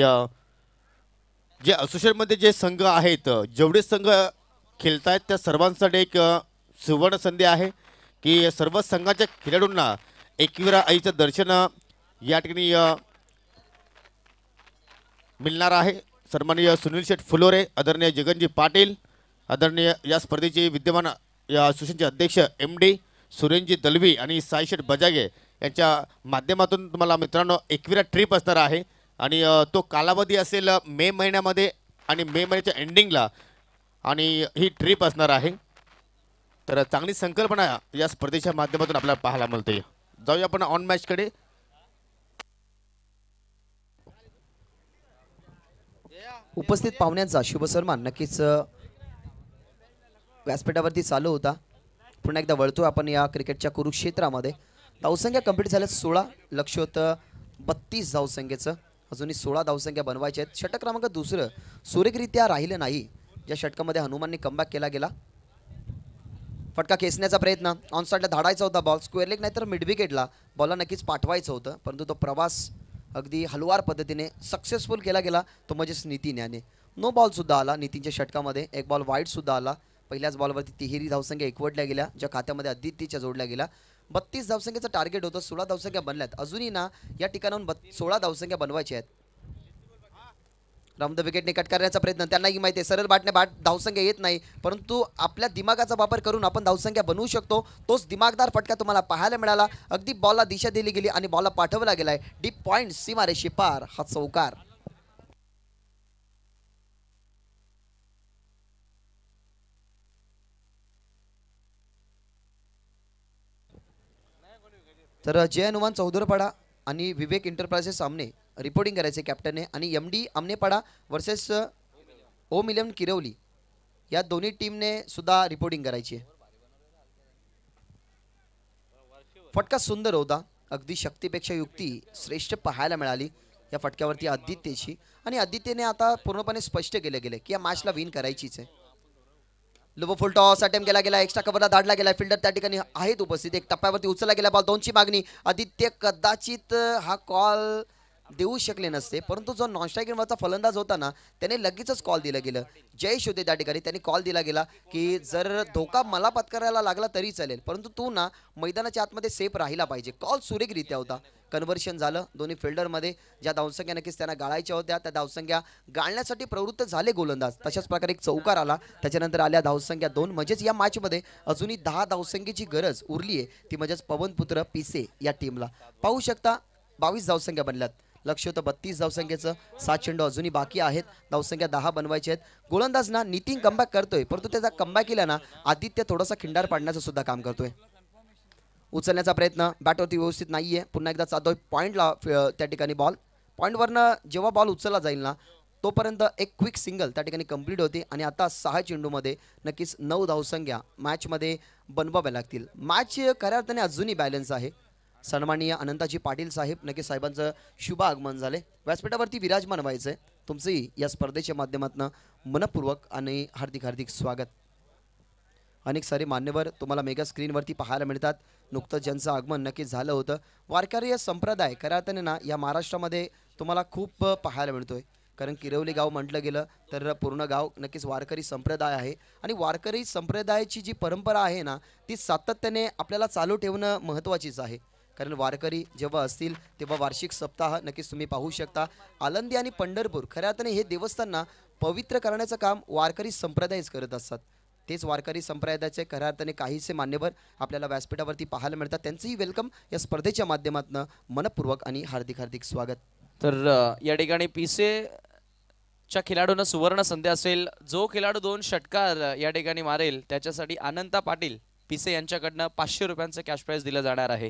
जे असोसिएशनमध्ये जे संघ आहेत जेवढे संघ खेळत आहेत त्या सर्वांसाठी एक सुवर्ण संधी आहे की सर्व संघाच्या खेळाडूंना एकविरा आईचं दर्शन या ठिकाणी मिळणार आहे सन्मान्य सुनील शेठ फुलोरे आदरणीय जगनजी पाटील आदरणीय या स्पर्धेचे विद्यमान या असोसिएशनचे अध्यक्ष एम डी सुरेनजी दलवी आणि साईशेठ बजागे यांच्या माध्यमातून तुम्हाला मित्रांनो एकवीरा ट्रिप असणार आहे आणि तो कालावधी असेल मे महिन्यामध्ये आणि मे महिन्याच्या एंडिंगला आणि ही ट्रिप असणार आहे तर चांगली संकल्पना या स्पर्धेच्या माध्यमातून आपल्याला पाहायला मिळते जाऊया आपण ऑन कडे उपस्थित पाहुण्यांचा सन्मान नक्कीच व्यासपीठावरती चालू होता पुन्हा एकदा वळतो आपण या क्रिकेटच्या कुरुक्षेत्रामध्ये धावसंख्या कम्प्लीट झाल्या सोळा लक्ष होतं बत्तीस धावसंख्येचं अजूनही सोळा धावसंख्या बनवायच्या आहेत षटक क्रमांक दुसरं सुरेखरित्या राहिलं नाही या षटकामध्ये हनुमानने कमबॅक केला गेला फटका खेचण्याचा प्रयत्न ऑन साईडला धाडायचा होता बॉल स्क्वेअर लेग नाही तर मिडविकेटला बॉलला नक्कीच पाठवायचं होतं परंतु तो प्रवास अगदी हलवार पद्धतीने सक्सेसफुल केला गेला तो म्हणजेच नितीन याने नो बॉलसुद्धा आला नितीनच्या षटकामध्ये एक बॉल वाईटसुद्धा आला पहिल्याच बॉलवरती तिहेरी धावसंख्या एकवटल्या गेल्या ज्या खात्यामध्ये अदितीच्या जोडल्या गेल्या बत्तीस धावसंख्येचं टार्गेट होतं सोळा धावसंख्या बनल्यात अजूनही ना या ठिकाणाहून बत् सोळा धावसंख्या बनवायच्या आहेत विकेट विकेटने कट करण्याचा प्रयत्न त्यांनाही माहिती आहे सरळ बाटने बाट धावसंख्या येत नाही परंतु आपल्या दिमागाचा वापर करून आपण धावसंख्या बनवू शकतो तोच दिमागदार फटका तुम्हाला पाहायला मिळाला अगदी बॉलला दिशा दिली गेली आणि बॉलला पाठवला गेलाय डीप पॉईंट सीमारे पार हा चौकार तर जय हनुमान चौधरपाडा आणि विवेक इंटरप्राइजेस सामने रिपोर्टिंग करायचे कॅप्टनने आणि M D Aamnepada versus Om eleven Kirvali या दोन्ही टीमने सुद्धा रिपोर्टिंग करायची आहे फटका सुंदर होता अगदी शक्तीपेक्षा युक्ती श्रेष्ठ पाहायला मिळाली या फटक्यावरती आदित्यची आणि आदित्यने आता पूर्णपणे स्पष्ट केलं गेले की या मॅचला विन करायचीच आहे लोबो फुल टॉस अटेम्प्ट केला गेला एक्स्ट्रा कव्हरला धाडला गेला फिल्डर त्या ठिकाणी आहेत उपस्थित एक टप्प्यावरती उचलला गेला बॉल दोनची मागणी आदित्य कदाचित हा कॉल देऊ शकले नसते परंतु जो नॉनस्ट्राईक इनवरचा फलंदाज होता ना त्याने लगेचच कॉल दिला गेलं जयेश होते त्या ठिकाणी त्याने कॉल दिला गेला की जर धोका मला पत्करायला लागला तरी चालेल परंतु तू ना मैदानाच्या आतमध्ये सेफ राहिला पाहिजे कॉल सुरेखरित्या होता कन्वर्शन झालं दोन्ही फिल्डरमध्ये ज्या धावसंख्या नक्कीच त्यांना गाळायच्या होत्या त्या धावसंख्या गाळण्यासाठी प्रवृत्त झाले गोलंदाज तशाच प्रकारे एक चौकार आला त्याच्यानंतर आल्या धावसंख्या दोन म्हणजेच या मॅचमध्ये अजूनही दहा धावसंख्येची गरज उरली आहे ती म्हणजेच पवनपुत्र पिसे या टीमला पाहू शकता बावीस धावसंख्या बनल्यात लक्ष होतं बत्तीस धावसंख्येचं सात चेंडू अजूनही बाकी आहेत धावसंख्या दहा बनवायची आहेत गोलंदाज ना नितीन कमबॅक करतोय परंतु त्याचा कमबॅक ना आदित्य थोडासा खिंडार पाडण्याचं सुद्धा काम करतोय उचलण्याचा प्रयत्न बॅटवरती व्यवस्थित नाहीये पुन्हा एकदा चालतोय पॉईंटला त्या ठिकाणी बॉल पॉईंटवरनं जेव्हा बॉल उचलला जाईल ना तोपर्यंत एक क्विक सिंगल त्या ठिकाणी कंप्लीट होते आणि आता सहा चेंडूमध्ये नक्कीच नऊ धावसंख्या मॅचमध्ये बनवाव्या लागतील मॅच खऱ्या अर्थाने अजूनही बॅलन्स आहे सन्माननीय अनंताजी पाटील साहेब नक्की साहेबांचं शुभ आगमन झाले व्यासपीठावरती विराजमान व्हायचं आहे तुमचंही या स्पर्धेच्या माध्यमातून मनपूर्वक आणि हार्दिक हार्दिक स्वागत अनेक सारे मान्यवर तुम्हाला मेगा स्क्रीनवरती पाहायला मिळतात नुकतंच ज्यांचं आगमन नक्की झालं होतं वारकरी संप्रदाय खऱ्या ना या महाराष्ट्रामध्ये तुम्हाला खूप पाहायला मिळतोय कारण किरवली गाव म्हटलं गेलं तर पूर्ण गाव नक्कीच वारकरी संप्रदाय आहे आणि वारकरी संप्रदायाची जी परंपरा आहे ना ती सातत्याने आपल्याला चालू ठेवणं महत्त्वाचीच आहे कारण वारकरी जेव्हा असतील तेव्हा वार्षिक सप्ताह नक्कीच तुम्ही पाहू शकता आलंदी आणि पंढरपूर खऱ्या अर्थाने हे देवस्थांना पवित्र करण्याचं काम वारकरी संप्रदायच करत असतात तेच वारकरी संप्रदायाचे खऱ्या अर्थाने काहीसे मान्यवर आपल्याला व्यासपीठावरती पाहायला मिळतात त्यांचंही वेलकम या स्पर्धेच्या माध्यमातून मनपूर्वक आणि हार्दिक हार्दिक स्वागत तर या ठिकाणी पिसे च्या खेळाडूंना सुवर्ण संधी असेल जो खेळाडू दोन षटकार या ठिकाणी मारेल त्याच्यासाठी अनंता पाटील पिसे यांच्याकडनं पाचशे रुपयांचं कॅश प्राईज दिलं जाणार आहे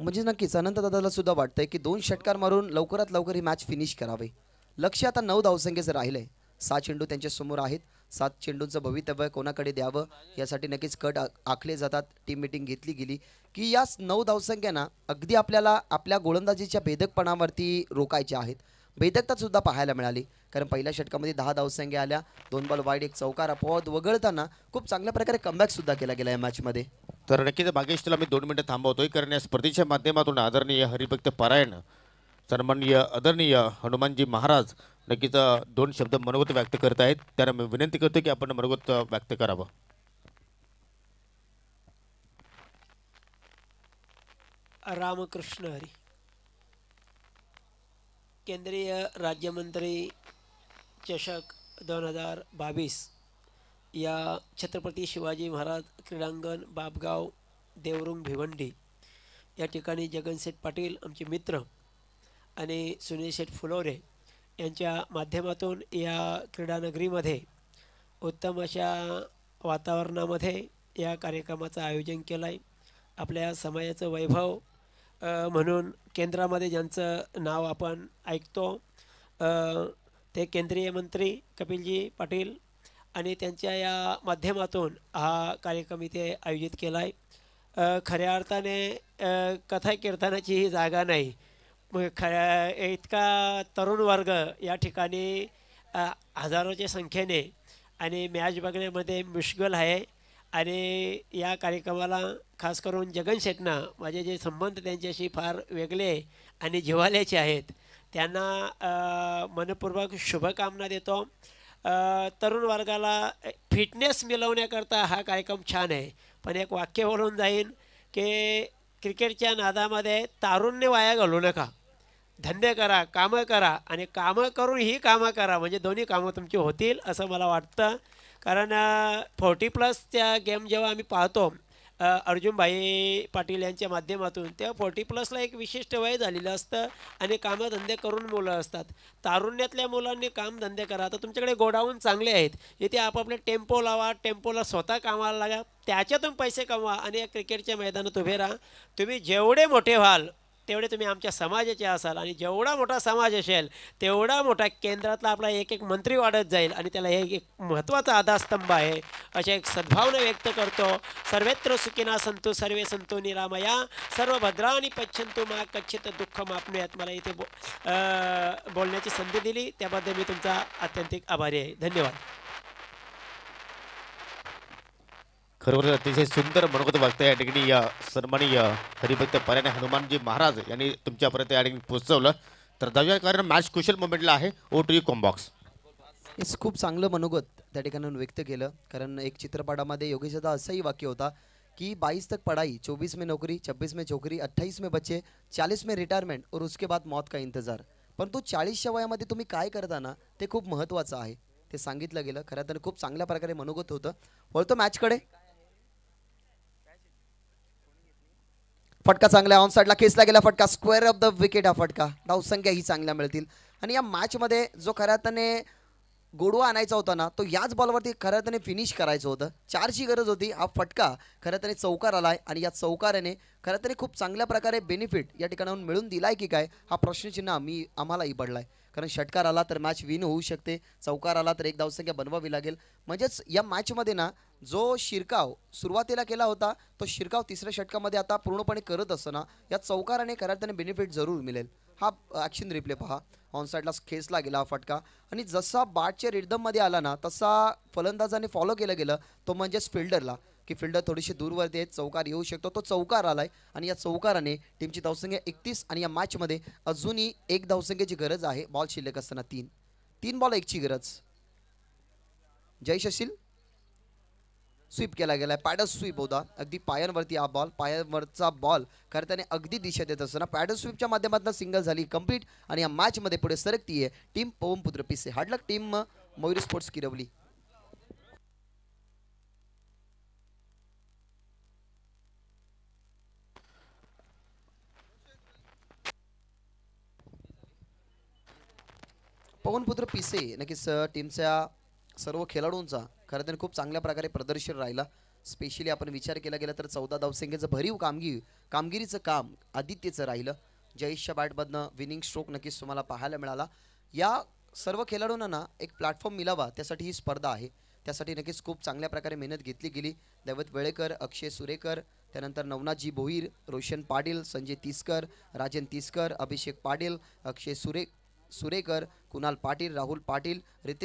म्हणजे नक्कीच अनंत दादाला सुद्धा वाटतंय की दोन षटकार मारून लवकरात लवकर ही मॅच फिनिश करावी लक्ष आता नऊ धावसंख्येचं राहिले सहा चेंडू त्यांच्या समोर आहेत सात चेंडूंचं भवितव्य कोणाकडे द्यावं यासाठी नक्कीच कट आखले जातात टीम मिटिंग घेतली गेली की या नऊ धावसंख्यांना अगदी आपल्याला आपल्या गोलंदाजीच्या भेदकपणावरती रोकायच्या आहेत बेदकता सुद्धा पाहायला मिळाली कारण पहिल्या षटकामध्ये दहा धावसंख्या आल्या दोन बॉल वाईट एक चौकार अपवाद वगळताना खूप चांगल्या प्रकारे कमबॅक सुद्धा केला गेला या मॅचमध्ये तर नक्कीच बागेश तुला मी दोन मिनिटं थांबवतोय कारण या स्पर्धेच्या माध्यमातून आदरणीय हरिभक्त परायण सन्माननीय आदरणीय हनुमानजी महाराज नक्कीच दोन शब्द मनोगत व्यक्त करत आहेत त्यांना मी विनंती करतो की आपण मनोगत व्यक्त करावं रामकृष्ण हरी केंद्रीय राज्यमंत्री चषक दोन हजार बावीस या छत्रपती शिवाजी महाराज क्रीडांगण बाबगाव देवरुंग भिवंडी या ठिकाणी जगनशेठ पाटील आमचे मित्र आणि सुनील शेठ फुलोरे यांच्या माध्यमातून या क्रीडानगरीमध्ये उत्तम अशा वातावरणामध्ये या कार्यक्रमाचं आयोजन केलं आहे आपल्या समाजाचं वैभव म्हणून केंद्रामध्ये ज्यांचं नाव आपण ऐकतो ते केंद्रीय मंत्री कपिलजी पाटील आणि त्यांच्या या माध्यमातून हा कार्यक्रम इथे आयोजित केला आहे खऱ्या अर्थाने कथा कीर्तनाची ही जागा नाही मग खऱ्या इतका तरुण वर्ग या ठिकाणी हजारोच्या संख्येने आणि मॅच बघण्यामध्ये मुश्किल आहे आणि या कार्यक्रमाला खास करून जगन शेटना माझे जे संबंध त्यांच्याशी फार वेगळे आणि जिव्हाल्याचे आहेत त्यांना मनपूर्वक शुभकामना देतो तरुण वर्गाला फिटनेस मिळवण्याकरता हा कार्यक्रम छान आहे पण एक वाक्य बोलून जाईन की क्रिकेटच्या नादामध्ये तारुण्य वाया घालू नका धंदे करा कामं करा आणि कामं करून ही कामं करा म्हणजे दोन्ही कामं तुमची होतील असं मला वाटतं कारण फोर्टी त्या गेम जेव्हा आम्ही पाहतो अर्जुनभाई पाटील यांच्या माध्यमातून तेव्हा फोर्टी प्लसला एक विशिष्ट वय झालेलं असतं आणि कामधंदे करून मुलं असतात तारुण्यातल्या मुलांनी कामधंदे करा तर तुमच्याकडे गोडाऊन चांगले आहेत इथे आपापले टेम्पो लावा टेम्पोला स्वतः कामाला लागा त्याच्यातून पैसे कमवा आणि या क्रिकेटच्या मैदानात उभे राहा तुम्ही जेवढे मोठे व्हाल तेवढे तुम्ही आमच्या समाजाचे असाल आणि जेवढा मोठा समाज असेल तेवढा मोठा केंद्रातला आपला एक एक मंत्री वाढत जाईल आणि त्याला हे एक महत्त्वाचा आधारस्तंभ आहे अशा एक सद्भावना व्यक्त करतो सर्वत्र सुखिना संतो सर्वे संतो निरामया सर्व आणि पच्छंतो मा कच्छित दुःख मापण्यात मला इथे बो बोलण्याची संधी दिली त्याबद्दल मी तुमचा आत्यंतिक आभारी आहे धन्यवाद खरोखर अतिशय सुंदर मनोगत वागतं या ठिकाणी या सन्मानीय हरिभक्त पर्याने हनुमानजी महाराज यांनी तुमच्यापर्यंत या ठिकाणी पोहोचवलं तर दहाव्या कारण मॅच कुशल मोमेंटला आहे ओ टू यू कॉम्बॉक्स इट्स खूप चांगलं मनोगत त्या ठिकाणी व्यक्त केलं कारण एक चित्रपटामध्ये योगेशदा असंही वाक्य होता की बाईस तक पढ़ाई चोवीस मे नोकरी छब्बीस मे छोकरी अठ्ठावीस मे बच्चे चाळीस मे रिटायरमेंट और उसके बाद मौत का इंतजार परंतु चाळीसच्या वयामध्ये तुम्ही काय करता ना ते खूप महत्त्वाचं आहे ते सांगितलं गेलं खरं तर खूप चांगल्या प्रकारे मनोगत होतं वळतो मॅचकडे फटका चांगला ऑन साईडला खेचला गेला फटका स्क्वेअर ऑफ द विकेट हा फटका धावसंख्या ही चांगल्या मिळतील आणि या मॅचमध्ये जो खऱ्या गोडवा आणायचा होता ना तो याच बॉलवरती खऱ्या फिनिश करायचं होतं चारची गरज होती हा फटका खऱ्या चौकार आला आणि या चौकाराने खऱ्या खूप चांगल्या प्रकारे बेनिफिट या ठिकाणाहून मिळून दिलाय की काय हा प्रश्नचिन्ह आम्ही आम्हालाही पडलाय कारण षटकार आला तर मॅच विन होऊ शकते चौकार आला तर एक संख्या बनवावी लागेल म्हणजेच या मॅचमध्ये ना जो शिरकाव सुरुवातीला केला होता तो शिरकाव तिसऱ्या षटकामध्ये आता पूर्णपणे करत असताना या चौकाराने खऱ्या त्याने बेनिफिट जरूर मिळेल हा ॲक्शन रिप्ले पहा ऑन साईडला खेचला गेला हा फटका आणि जसा बाटच्या मध्ये आला ना तसा फलंदाजाने फॉलो केलं गेलं तो म्हणजेच फिल्डरला की फिल्डर थोडीशी दूरवरती आहेत चौकार येऊ शकतो तो चौकार आलाय आणि या चौकाराने टीमची धावसंख्या एकतीस आणि या मॅचमध्ये अजूनही एक धावसंख्येची गरज आहे बॉल शिल्लक असताना तीन तीन बॉल एकची गरज जयशशील स्वीप केला गेलाय पॅडस स्वीप होता अगदी पायांवरती हा बॉल पायांवरचा बॉल खरं त्याने अगदी दिशा देत असताना पॅडल स्वीपच्या माध्यमातून सिंगल झाली कम्प्लीट आणि या मॅचमध्ये पुढे सरकती आहे टीम पवनपुत्र पिसे हाडलक टीम मयुरी स्पोर्ट्स किरवली पवनपुत्र पिसे नक्कीच टीमच्या सर्व खेळाडूंचा खरं तर खूप चांगल्या प्रकारे प्रदर्शन राहिला स्पेशली आपण विचार केला गेला तर चौदा धावसंख्येचं भरीव कामगिरी कामगिरीचं काम आदित्यचं राहिलं जयेशच्या बॅटमधनं विनिंग स्ट्रोक नक्कीच तुम्हाला पाहायला मिळाला या सर्व खेळाडूंना एक प्लॅटफॉर्म मिळावा त्यासाठी ही स्पर्धा आहे त्यासाठी नक्कीच खूप चांगल्या प्रकारे मेहनत घेतली गेली दैवत वेळेकर अक्षय सुरेकर त्यानंतर नवनाथजी भोईर रोशन पाटील संजय तिसकर राजन तिसकर अभिषेक पाटील अक्षय सुरे सुरेकर कुणाल पाटील राहुल पाटील रितेश